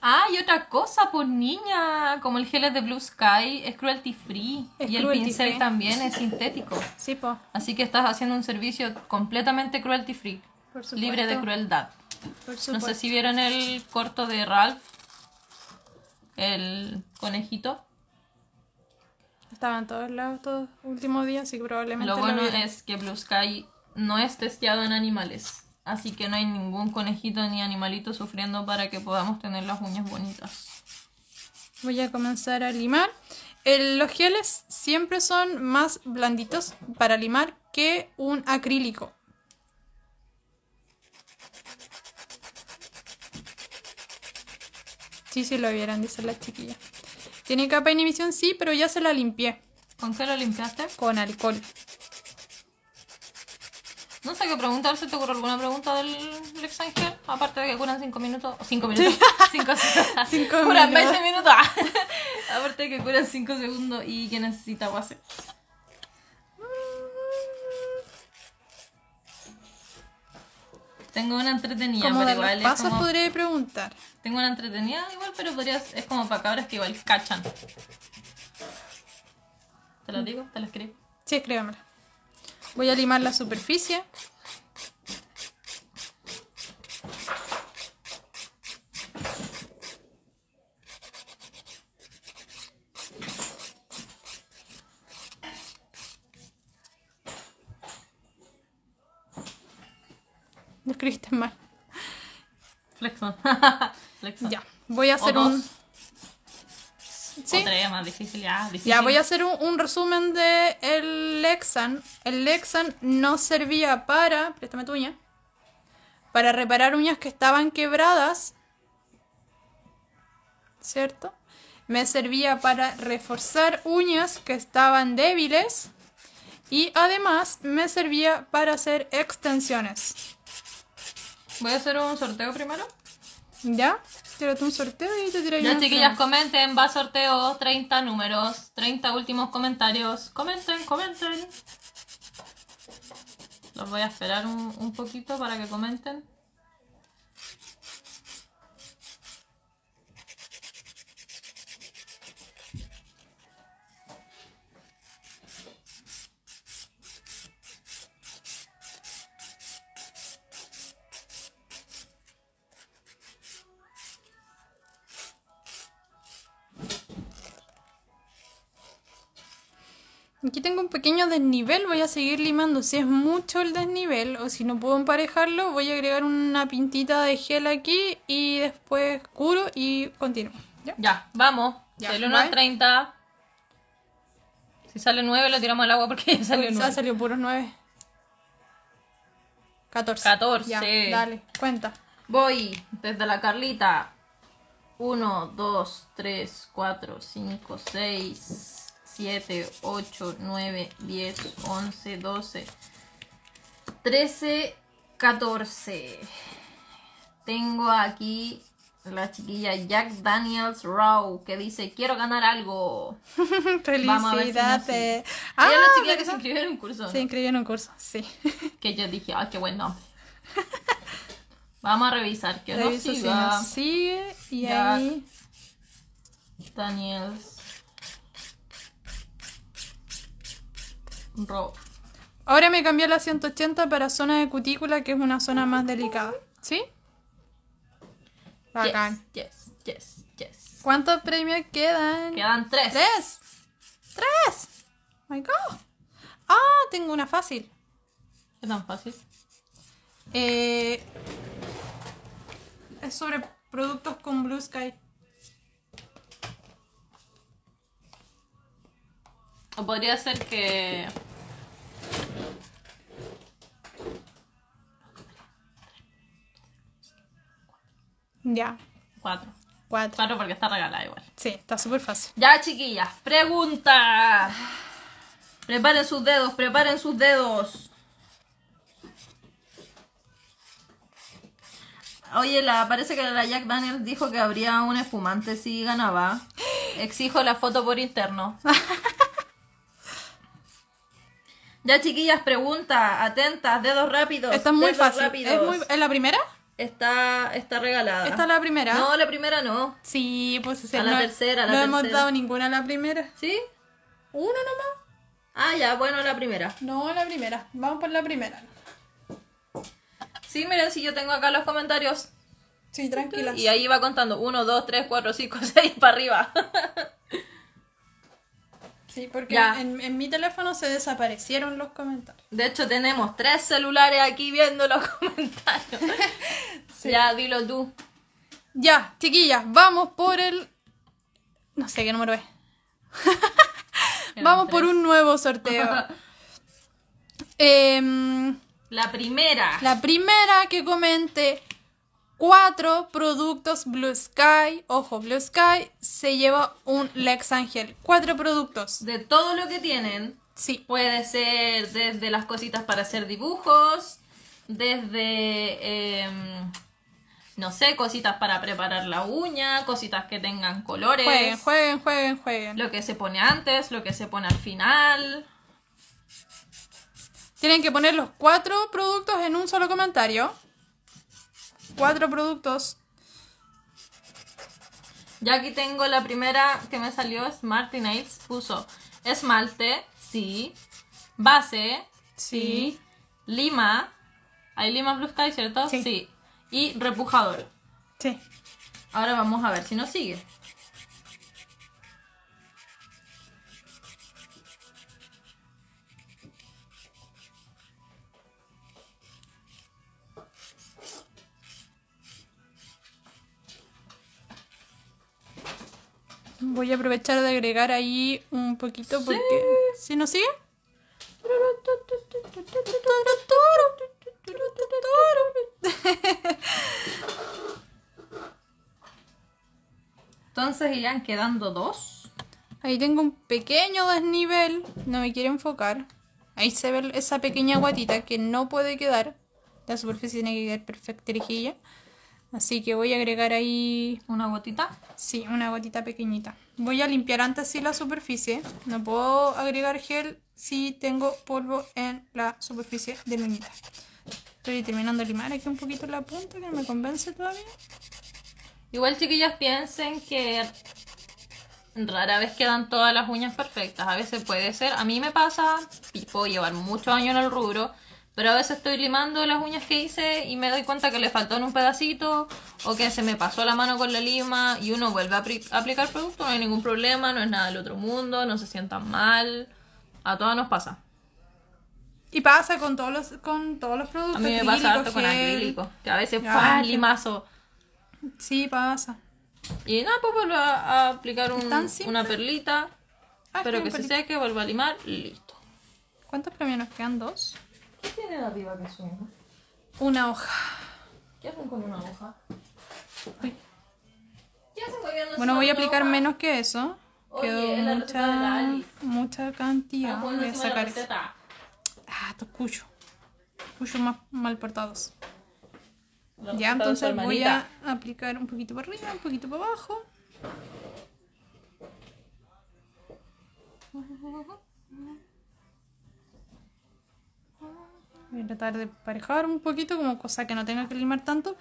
Ah, y otra cosa, por pues, niña, como el gel es de Blue Sky, es cruelty free. y el pincel también es sintético. Sí, po. Así que estás haciendo un servicio completamente cruelty free. libre de crueldad. no sé si vieron el corto de Ralph, el conejito. Estaba en todos lados todos últimos días, así probablemente. Lo bueno es que Blue Sky no es testeado en animales. Así que no hay ningún conejito ni animalito sufriendo para que podamos tener las uñas bonitas. Voy a comenzar a limar. los geles siempre son más blanditos para limar que un acrílico. Sí, sí lo vieran, dice la chiquilla. Tiene capa de inhibición, sí, pero ya se la limpié. ¿Con qué la limpiaste? Con alcohol. No sé qué preguntar, ¿se te ocurre alguna pregunta del Lex Aparte de que curan 5 minutos. 5 minutos. 5 (laughs) segundos. (laughs) curan 20 minutos. (laughs) Aparte de que curan 5 segundos y que necesita base. Tengo una entretenida, pero igual pasos es como... podría preguntar. Tengo una entretenida igual, pero podrías es como para cabras que igual cachan. ¿Te lo digo? ¿Te lo escribo? Sí, escríbamela. Voy a limar la superficie. Lo escribiste mal. Flexon. (laughs) Ya, voy a hacer un... difícil, ya, voy a hacer un, resumen de el Lexan. El Lexan no servía para... Préstame tu uña. Para reparar uñas que estaban quebradas. ¿Cierto? Me servía para reforzar uñas que estaban débiles. Y además me servía para hacer extensiones. Voy a hacer un sorteo primero. ¿Ya? Tírate un sorteo y te tiré Ya, chiquillas, comenten. Va sorteo 30 números, 30 últimos comentarios. Comenten, comenten. Los voy a esperar un poquito para que comenten. Aquí tengo un pequeño desnivel, voy a seguir limando. Si es mucho el desnivel o si no puedo emparejarlo, voy a agregar una pintita de gel aquí y después curo y continúo. Ya, vamos. Ya, del 1 30. Si sale 9 lo tiramos al agua porque (laughs) ya salió 9. Ya salió puros 9. 14. 14. Ya, dale, cuenta. Voy desde la Carlita. 1, 2, 3, 4, 5, 6... 7, 8, 9, 10, 11, 12, 13, 14. Tengo aquí la chiquilla Jack Daniels Rowe que dice quiero ganar algo. (laughs) Felicidades. Ah, Ella la chiquilla que se inscribió en un curso. Se inscribió en un curso, sí. (laughs) que yo dije, ah, qué bueno. Vamos a revisar que no siga. Si sigue y ahí. Daniels robo. Ahora me cambié la 180 para zona de cutícula, que es una zona más delicada. ¿Sí? Yes, yes, yes, ¿Cuántos premios quedan? Quedan tres. ¡Tres! ¡Tres! Oh ¡My God! ¡Ah! tengo una fácil. ¿Qué tan fácil? Eh, es sobre productos con Blue Sky. O podría ser que... Ya. Cuatro. Cuatro. porque está regalada igual. Sí, está súper fácil. Ya, chiquillas. Pregunta. Preparen sus dedos, preparen sus dedos. Oye, la, parece que la Jack Daniels dijo que habría un espumante si ganaba. Exijo la foto por interno. (laughs) Ya, chiquillas, pregunta, atentas, dedos rápidos. Está muy fácil. ¿Es, muy... la primera? Está, está regalada. ¿Esta es la primera? No, la primera no. Sí, pues es la tercera, no hemos dado ninguna a la primera. ¿Sí? ¿Una nomás? Ah, ya, bueno, la primera. No, la primera. Vamos por la primera. Sí, miren, si yo tengo acá los comentarios. Sí, tranquila. Y ahí va contando. Uno, dos, tres, cuatro, cinco, (laughs) seis, para arriba. Sí, porque en, mi teléfono se desaparecieron los comentarios. De hecho, tenemos tres celulares aquí viendo los (laughs) comentarios. (laughs) Ya, dilo tú. Ya, chiquillas, vamos por el... No sé qué número es. (laughs) vamos por un nuevo sorteo. Em, la primera. La primera que comente Cuatro productos Blue Sky, ojo, Blue Sky se lleva un Lex Angel. Cuatro productos. De todo lo que tienen, sí. puede ser desde las cositas para hacer dibujos, desde, em, no sé, cositas para preparar la uña, cositas que tengan colores. Jueguen, jueguen, jueguen, jueguen. Lo que se pone antes, lo que se pone al final. Tienen que poner los cuatro productos en un solo comentario cuatro productos. Ya aquí tengo la primera que me salió, es Martin Puso esmalte, sí. Base, sí. Lima. Hay Lima Blue Sky, ¿cierto? Sí. sí. Y repujador. Sí. Ahora vamos a ver si nos sigue. Voy a aprovechar de agregar ahí un poquito porque... ¿Si ¿Sí nos sigue? Entonces irán quedando dos. Ahí tengo un pequeño desnivel. No me quiere enfocar. Ahí se ve esa pequeña guatita que no puede quedar. La superficie tiene que quedar perfecta, Así que voy a agregar ahí... ¿Una gotita? Sí, una gotita pequeñita. Voy a limpiar antes sí la superficie. No puedo agregar gel si tengo polvo en la superficie de la uñita. Estoy terminando de limar aquí un poquito la punta que no me convence todavía. Igual chiquillas piensen que rara vez quedan todas las uñas perfectas. A veces puede ser. A mí me pasa, y puedo llevar muchos años en el rubro pero a veces estoy limando las uñas que hice y me doy cuenta que le faltó en un pedacito o que se me pasó la mano con la lima y uno vuelve a aplicar producto, no hay ningún problema, no es nada del otro mundo, no se sientan mal. A todas nos pasa. Y pasa con todos los, con todos los productos. A mí me pasa con acrílico, que a veces limazo. Sí, pasa. Y nada, pues vuelvo a, aplicar un, una perlita, ah, pero que, que se seque, vuelvo a limar, listo. ¿Cuántos premios nos quedan? ¿Dos? ¿Qué tiene la que suena? Una hoja. ¿Qué hacen con una hoja? Uy. Bueno, voy a aplicar menos que eso. Quedó mucha, mucha cantidad. Voy a sacar Ah, estos cuchos. más mal portados. ya, entonces voy a aplicar un poquito para arriba, un poquito para abajo. Voy a tratar de parejar un poquito, como cosa que no tenga que limar tanto.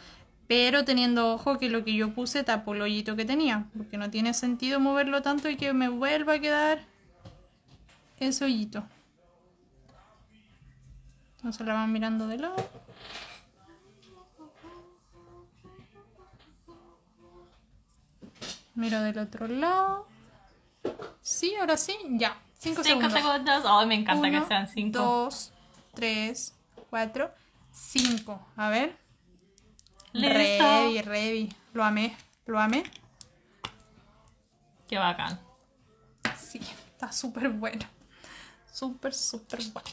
Pero teniendo ojo que lo que yo puse tapó el hoyito que tenía. Porque no tiene sentido moverlo tanto y que me vuelva a quedar ese hoyito. Entonces la van mirando de lado. Miro del otro lado. Sí, ahora sí, ya. Cinco segundos. segundos. oh, me encanta que sean 5. dos, 3, 4, 5. A ver. Listo. Revi, revi. Lo amé, lo amé. Qué bacán. Sí, está súper bueno. Súper, súper bueno.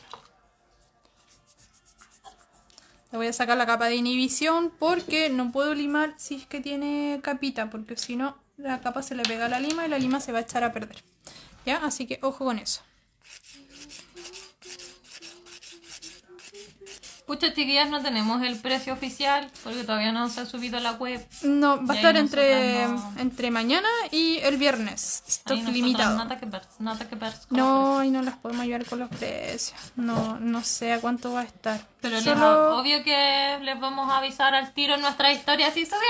Le voy a sacar la capa de inhibición porque no puedo limar si es que tiene capita, porque si no la capa se le pega a la lima y la lima se va a echar a perder. ¿Ya? Así que ojo con eso. Pucha, chiquillas, no tenemos el precio oficial porque todavía no se ha subido la web. No, va a estar entre, entre mañana y el viernes. Stock limitado. no, y no las podemos ayudar con los precios. No, no sé a cuánto va a estar. Pero obvio que les vamos a avisar al tiro en nuestra historia si subieron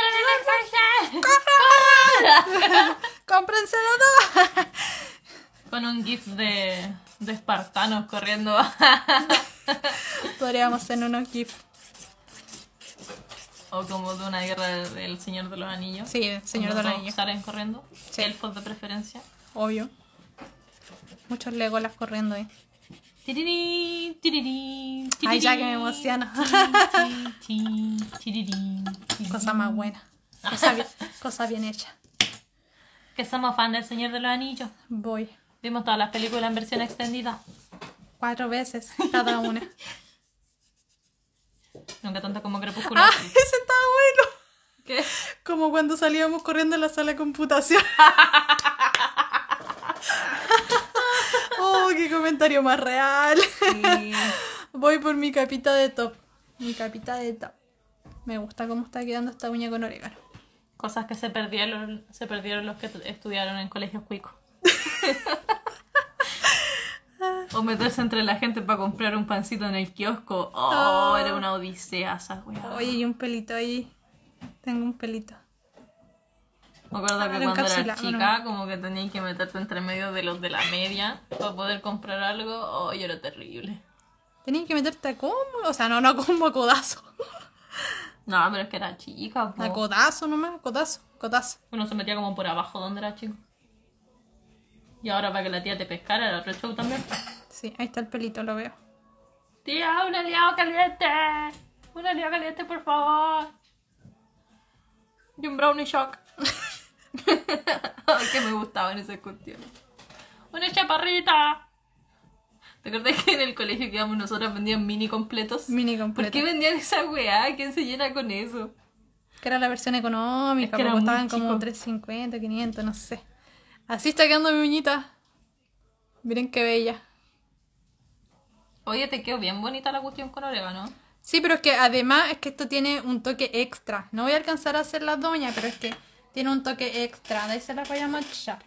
el mensaje. ¡Corran! (laughs) ¡Cómprense dos! Con un GIF de, de espartanos corriendo. (laughs) (laughs) Podríamos hacer unos GIFs. O como de una guerra del Señor de los Anillos. Sí, el Señor de los Anillos. Salen corriendo. Sí. Elfos de preferencia. Obvio. Muchos legolas corriendo ahí. ti ti ti. Ay, ya que me emociono. Cosa más buena. Cosa bien, cosa bien hecha. Que somos fan del Señor de los Anillos. Voy. Vimos todas las películas en versión extendida cuatro veces cada una. (laughs) Nunca tanto como crepúsculo. Ah, ese estaba bueno. ¿Qué? Como cuando salíamos corriendo en la sala de computación. (laughs) oh, qué comentario más real. Sí. Voy por mi capita de top. Mi capita de top. Me gusta cómo está quedando esta uña con orégano. Cosas que se perdieron, se perdieron los que estudiaron en colegios cuicos. (laughs) O meterse entre la gente para comprar un pancito en el kiosco. Oh, oh, era una odisea esa weá. Oye, y un pelito ahí. Tengo un pelito. Me acuerdo ah, que cuando chica, como que tenías que meterte entre medio de los de la media para poder comprar algo. Oh, yo era terrible. Tenías que meterte a o sea, no, no como a codazo. No, pero es que era chica. A codazo nomás, codazo, codazo. Uno se metía como por abajo donde era chico. Y ahora para que la tía te pescara, el otro show también. Sí, ahí está el pelito, lo veo. Tía, un aliado caliente. Un aliado caliente, por favor. Y un brownie shock. (laughs) Ay, que me gustaban esas cuestiones. Una chaparrita. ¿Te acuerdas que en el colegio que íbamos nosotras vendían mini completos? Mini completos. ¿Por qué vendían esa weá? ¿Quién se llena con eso? Que era la versión económica, que pues, costaban como 350, 500, no sé. Así está quedando mi uñita. Miren qué bella. Oye, te quedó bien bonita la cuestión con ¿no? Sí, pero es que además es que esto tiene un toque extra. No voy a alcanzar a hacer la doña, pero es que tiene un toque extra. De ahí se la voy a marchar.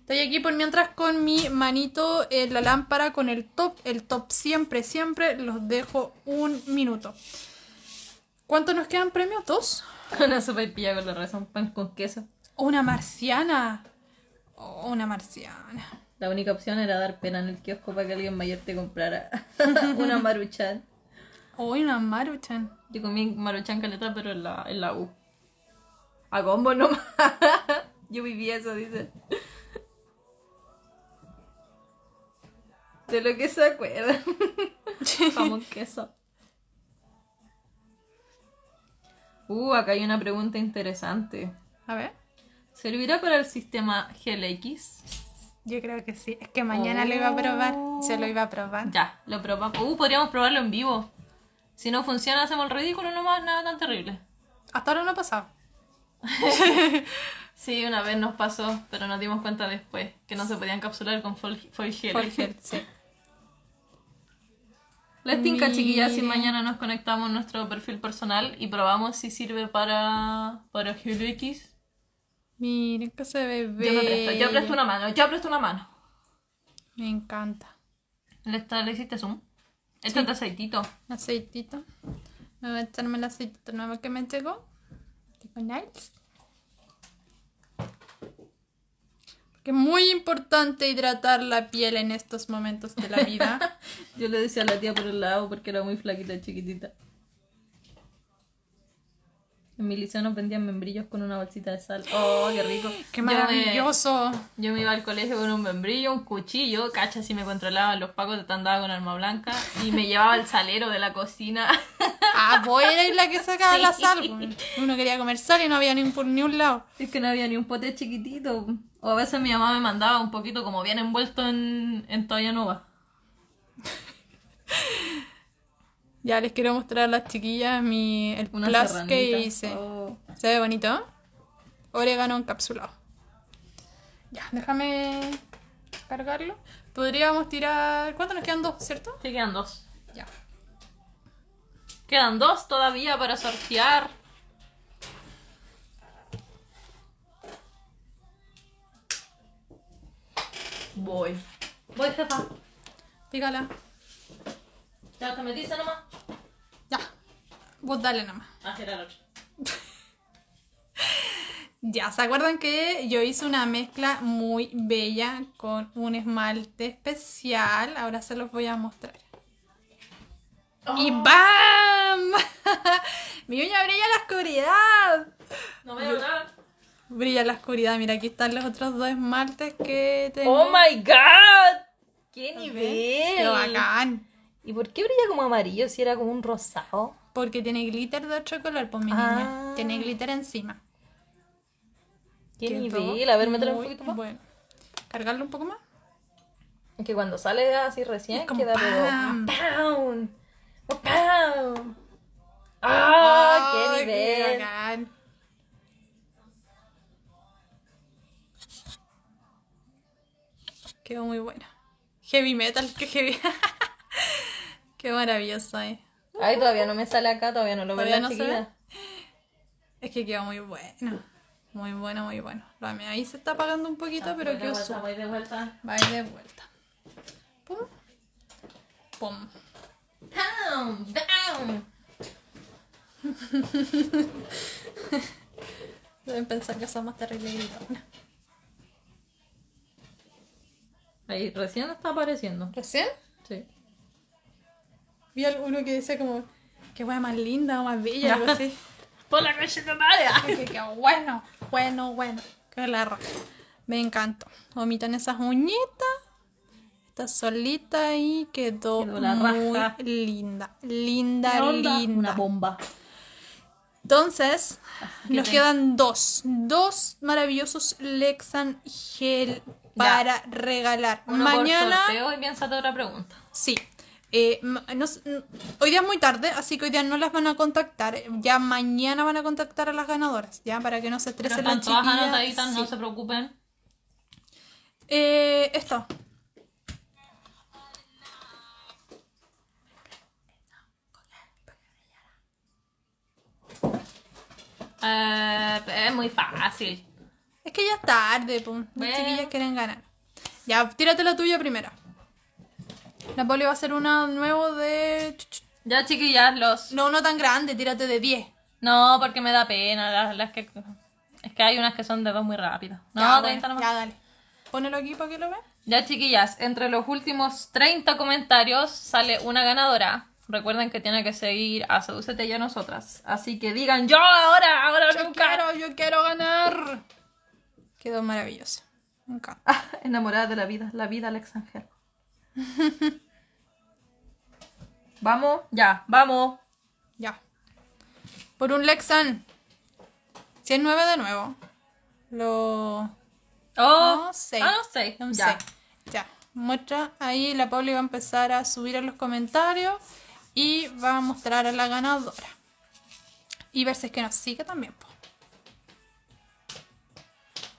Estoy aquí por mientras con mi manito en la lámpara con el top. El top siempre, siempre los dejo un minuto. ¿Cuánto nos quedan premios? ¿Dos? (laughs) Una sopa y pilla con la razón, pan con queso. Una marciana. Oh, una marciana. La única opción era dar pena en el kiosco para que alguien mayor te comprara (laughs) una maruchan. Hoy una maruchan. Yo comí maruchan caleta, pero en la, en la U. A combo nomás. (laughs) Yo viví eso, dice. De lo que se acuerdan. Vamos, (laughs) queso. Uh, acá hay una pregunta interesante. A ver. ¿Servirá para el sistema GLX? Yo creo que sí. Es que mañana lo iba a probar. Oh. Se lo iba a probar. Ya, lo probamos. Uh, podríamos probarlo en vivo. Si no funciona, hacemos el ridículo nomás, nada tan terrible. Hasta ahora no ha pasado. (laughs) sí, una vez nos pasó, pero nos dimos cuenta después que no se podía encapsular con foil gel. sí. La tinca, chiquillas, si mañana nos conectamos nuestro perfil personal y probamos si sirve para, para GLX. Miren que se ve Yo me presto, yo presto una mano, yo presto una mano. Me encanta. ¿Le, hiciste zoom? Este es de aceitito. Aceitito. Me voy a echarme el aceitito nuevo que me llegó. Tipo Porque es muy importante hidratar la piel en estos momentos de la vida. (laughs) Yo le decía a la tía por el lado porque era muy flaquita, chiquitita. En mi liceo nos vendían membrillos con una bolsita de sal. ¡Oh, qué rico! (gasps) ¡Qué maravilloso! Yo me, iba al colegio con un membrillo, un cuchillo, cacha si me controlaban los pacos, te andaba con arma blanca y me llevaba el salero de la cocina. (laughs) Ah, vos erais la que sacaba la sal. Uno quería comer sal y no había ni por ni un lado. Es que no había ni un pote chiquitito. O a veces mi mamá me mandaba un poquito como bien envuelto en, en toalla nueva. (laughs) Ya les quiero mostrar a las chiquillas mi, el Una que hice. Oh. ¿Se ve bonito? Orégano encapsulado. Ya, déjame cargarlo. Podríamos tirar... ¿Cuánto nos quedan dos, cierto? Sí, quedan dos. Ya. Quedan dos todavía para sortear. Voy. Voy, jefa. Pícala. ¿Ya te metiste nomás? Ya. Vos dale nomás. Ah, (laughs) ya, ¿se acuerdan que yo hice una mezcla muy bella con un esmalte especial? Ahora se los voy a mostrar. Oh. ¡Y ¡bam! (laughs) ¡Mi uña brilla la oscuridad! No veo nada. Brilla en la oscuridad. Mira, aquí están los otros dos esmaltes que tengo. ¡Oh my god! ¡Qué nivel! ¡Qué bacán! ¿Y por qué brilla como amarillo si era como un rosado? Porque tiene glitter de otro color, pues mi niña. Ah. Tiene glitter encima. ¿Qué, nivel? A ver, mételo un poquito más. Bueno. ¿Cargarlo un poco más? que cuando sale así recién como queda ¡pam! ¡Pam! ¡Oh, ¡Pam! ¡Ah! ¡Qué nivel! Qué Quedó muy buena. Heavy metal, Qué heavy. (laughs) Qué maravilloso, eh. Ay, todavía no me sale acá, todavía no lo veo no ve. Es que queda muy bueno. Muy bueno, muy bueno. Ahí se está apagando un poquito, pero quedó vuelta, Va de vuelta. Va de vuelta. Pum. Pum. Down, down. (laughs) Deben pensar que somos terribles Ahí, recién está apareciendo. ¿Recién? Vi alguno que decía como, qué wea más linda o más bella, algo así. (laughs) Por la calle de madre. (laughs) bueno, bueno, bueno. Qué larga. Me encantó. Vomitan esas uñitas. Está solita ahí quedó, muy linda. Linda, linda. Una bomba. Entonces, nos quedan dos. Dos maravillosos Lexan Gel para regalar. Mañana. Por sorteo y otra pregunta. Sí, eh, hoy día es muy tarde, así que hoy día no las van a contactar. Ya mañana van a contactar a las ganadoras, ya para que no se estresen las chiquillas no se preocupen. Eh, esto. Eh, es muy fácil. Es que ya es tarde, pum. Las chiquillas quieren ganar. Ya, tírate la tuya primero. Napoli va a ser una nuevo de... Ya chiquillas, los... No, no tan grande, tírate de 10. No, porque me da pena. Las, las que... Es que hay unas que son de dos muy rápido. No, 30 nomás. Ya, dale. Ponelo aquí para que lo vean. Ya, chiquillas, entre los últimos 30 comentarios sale una ganadora. Recuerden que tiene que seguir a Sedúcete y a nosotras. Así que digan yo ahora, ahora nunca. yo quiero ganar. Quedó maravilloso. Nunca. (laughs) enamorada de la vida, la vida al extranjero. (laughs) vamos, ya, vamos. Ya. Por un Lexan. 109 de nuevo. Lo. Oh, no sé. Ah, no sé. ya. Muestra. Ahí la Pauli va a empezar a subir a los comentarios y va a mostrar a la ganadora. Y ver si es que nos sigue también.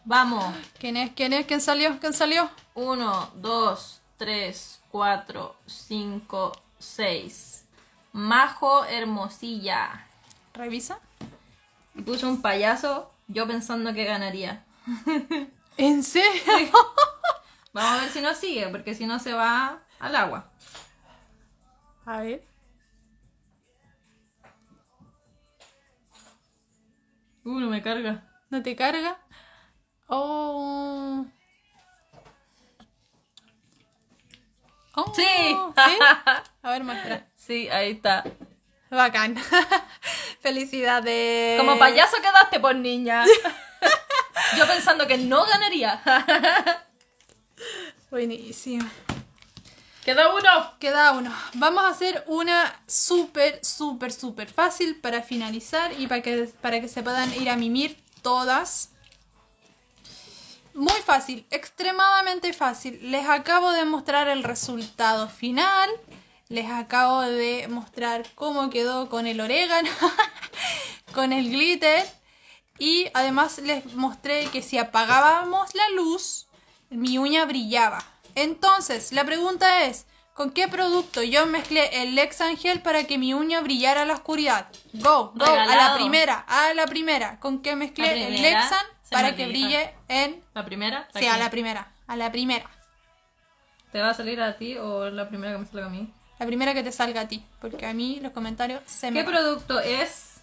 Vamos. ¿Quién es? ¿Quién es? ¿Quién salió? ¿Quién salió? Uno, dos, 3, 4, 5, 6. Majo Hermosilla. ¿Revisa? Puso un payaso, yo pensando que ganaría. (laughs) ¿En serio? (laughs) Vamos a ver si no sigue, porque si no se va al agua. A ver. Uh, no me carga. ¿No te carga? Oh. sí. Oh, sí. A ver, muestra. Sí, ahí está. Bacán. (laughs) Felicidades. Como payaso quedaste por pues, niña. (laughs) Yo pensando que no ganaría. (laughs) Buenísimo. Queda uno. Queda uno. Vamos a hacer una súper, súper, súper fácil para finalizar y para que, para que se puedan ir a mimir todas. Muy fácil, extremadamente fácil. Les acabo de mostrar el resultado final. Les acabo de mostrar cómo quedó con el orégano, (laughs) con el glitter. Y además les mostré que si apagábamos la luz, mi uña brillaba. Entonces, la pregunta es, ¿con qué producto yo mezclé el Lex Angel para que mi uña brillara a la oscuridad? Go, go, a la primera, a la primera. ¿Con qué mezclé el Lexan? para que brille en... La primera. sí, a la primera, a la primera. ¿Te va a salir a ti o la primera que me salga a mí? La primera que te salga a ti, porque a mí los comentarios se me... ¿Qué producto es?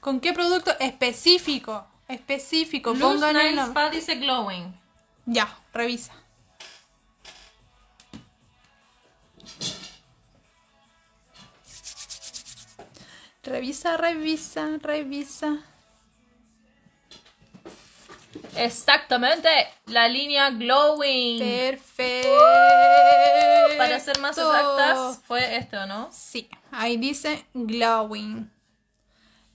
¿Con qué producto específico? Específico, pongan el Spa dice glowing. Ya, revisa. Revisa, revisa, revisa. Exactamente, la línea Glowing. Perfecto. para ser más exactas, fue esto, ¿no? Sí, ahí dice Glowing.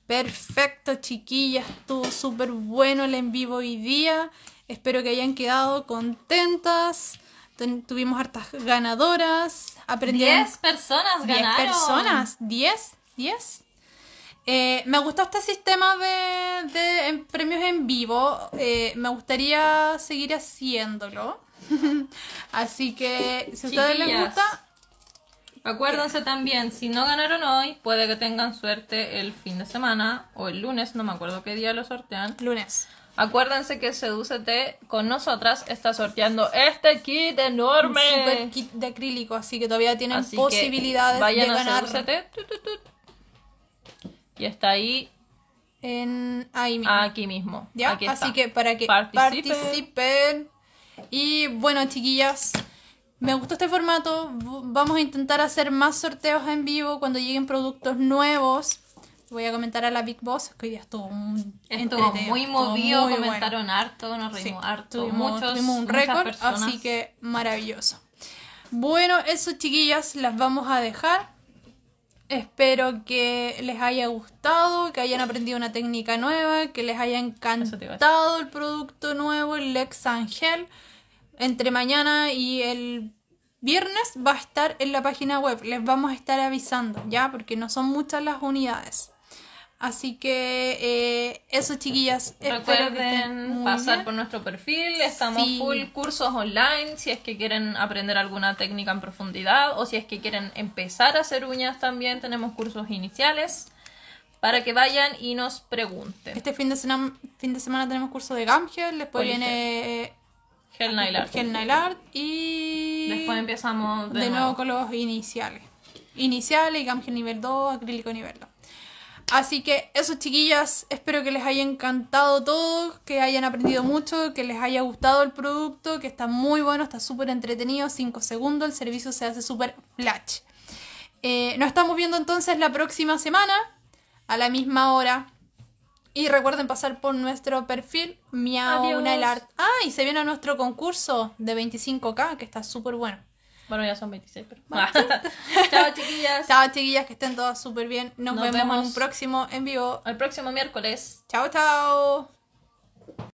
Perfecto, chiquillas. Estuvo súper bueno el en vivo hoy día. Espero que hayan quedado contentas. Tuvimos hartas ganadoras. 10 personas ganaron. 10 personas. 10, 10. Eh, me gustó este sistema de, premios en vivo. Eh, me gustaría seguir haciéndolo. (laughs) Así que si a ustedes les gusta. Acuérdense también, si no ganaron hoy, puede que tengan suerte el fin de semana o el lunes, no me acuerdo qué día lo sortean. Lunes. Acuérdense que Sedúcete con nosotras está sorteando este kit enorme. Un super kit de acrílico, así que todavía tienen posibilidades vayan de a ganar y está ahí en ahí Aquí mismo. ¿Ya? Así que para que participen. Y bueno, chiquillas, me gustó este formato. Vamos a intentar hacer más sorteos en vivo cuando lleguen productos nuevos. Voy a comentar a la Big Boss, que ya estuvo, muy movido, comentaron harto, nos reímos harto. Tuvimos, muchos, así que maravilloso. Bueno, eso chiquillas, las vamos a dejar. Espero que les haya gustado, que hayan aprendido una técnica nueva, que les haya encantado el producto nuevo, el Lex Angel. Entre mañana y el viernes va a estar en la página web. Les vamos a estar avisando, ¿ya? Porque no son muchas las unidades. Así que eh, eso, chiquillas. Recuerden pasar por nuestro perfil. Estamos full cursos online. Si es que quieren aprender alguna técnica en profundidad o si es que quieren empezar a hacer uñas también, tenemos cursos iniciales para que vayan y nos pregunten. Este fin de semana, fin de semana tenemos curso de GAMGEL, Después viene gel nail art. Gel nail art y después empezamos de, nuevo. con los iniciales. Iniciales y nivel 2, acrílico nivel 2. Así que eso, chiquillas, espero que les haya encantado todo, que hayan aprendido mucho, que les haya gustado el producto, que está muy bueno, está súper entretenido, 5 segundos, el servicio se hace súper flash. Eh, nos estamos viendo entonces la próxima semana, a la misma hora. Y recuerden pasar por nuestro perfil Miau Art. Ah, y se viene a nuestro concurso de 25K, que está súper bueno. Bueno, ya son 26, pero. Ah. (laughs) Chao, chiquillas. Chao, chiquillas, que estén todas súper bien. Nos, vemos, vemos en un próximo en vivo. El próximo miércoles. Chao, chao.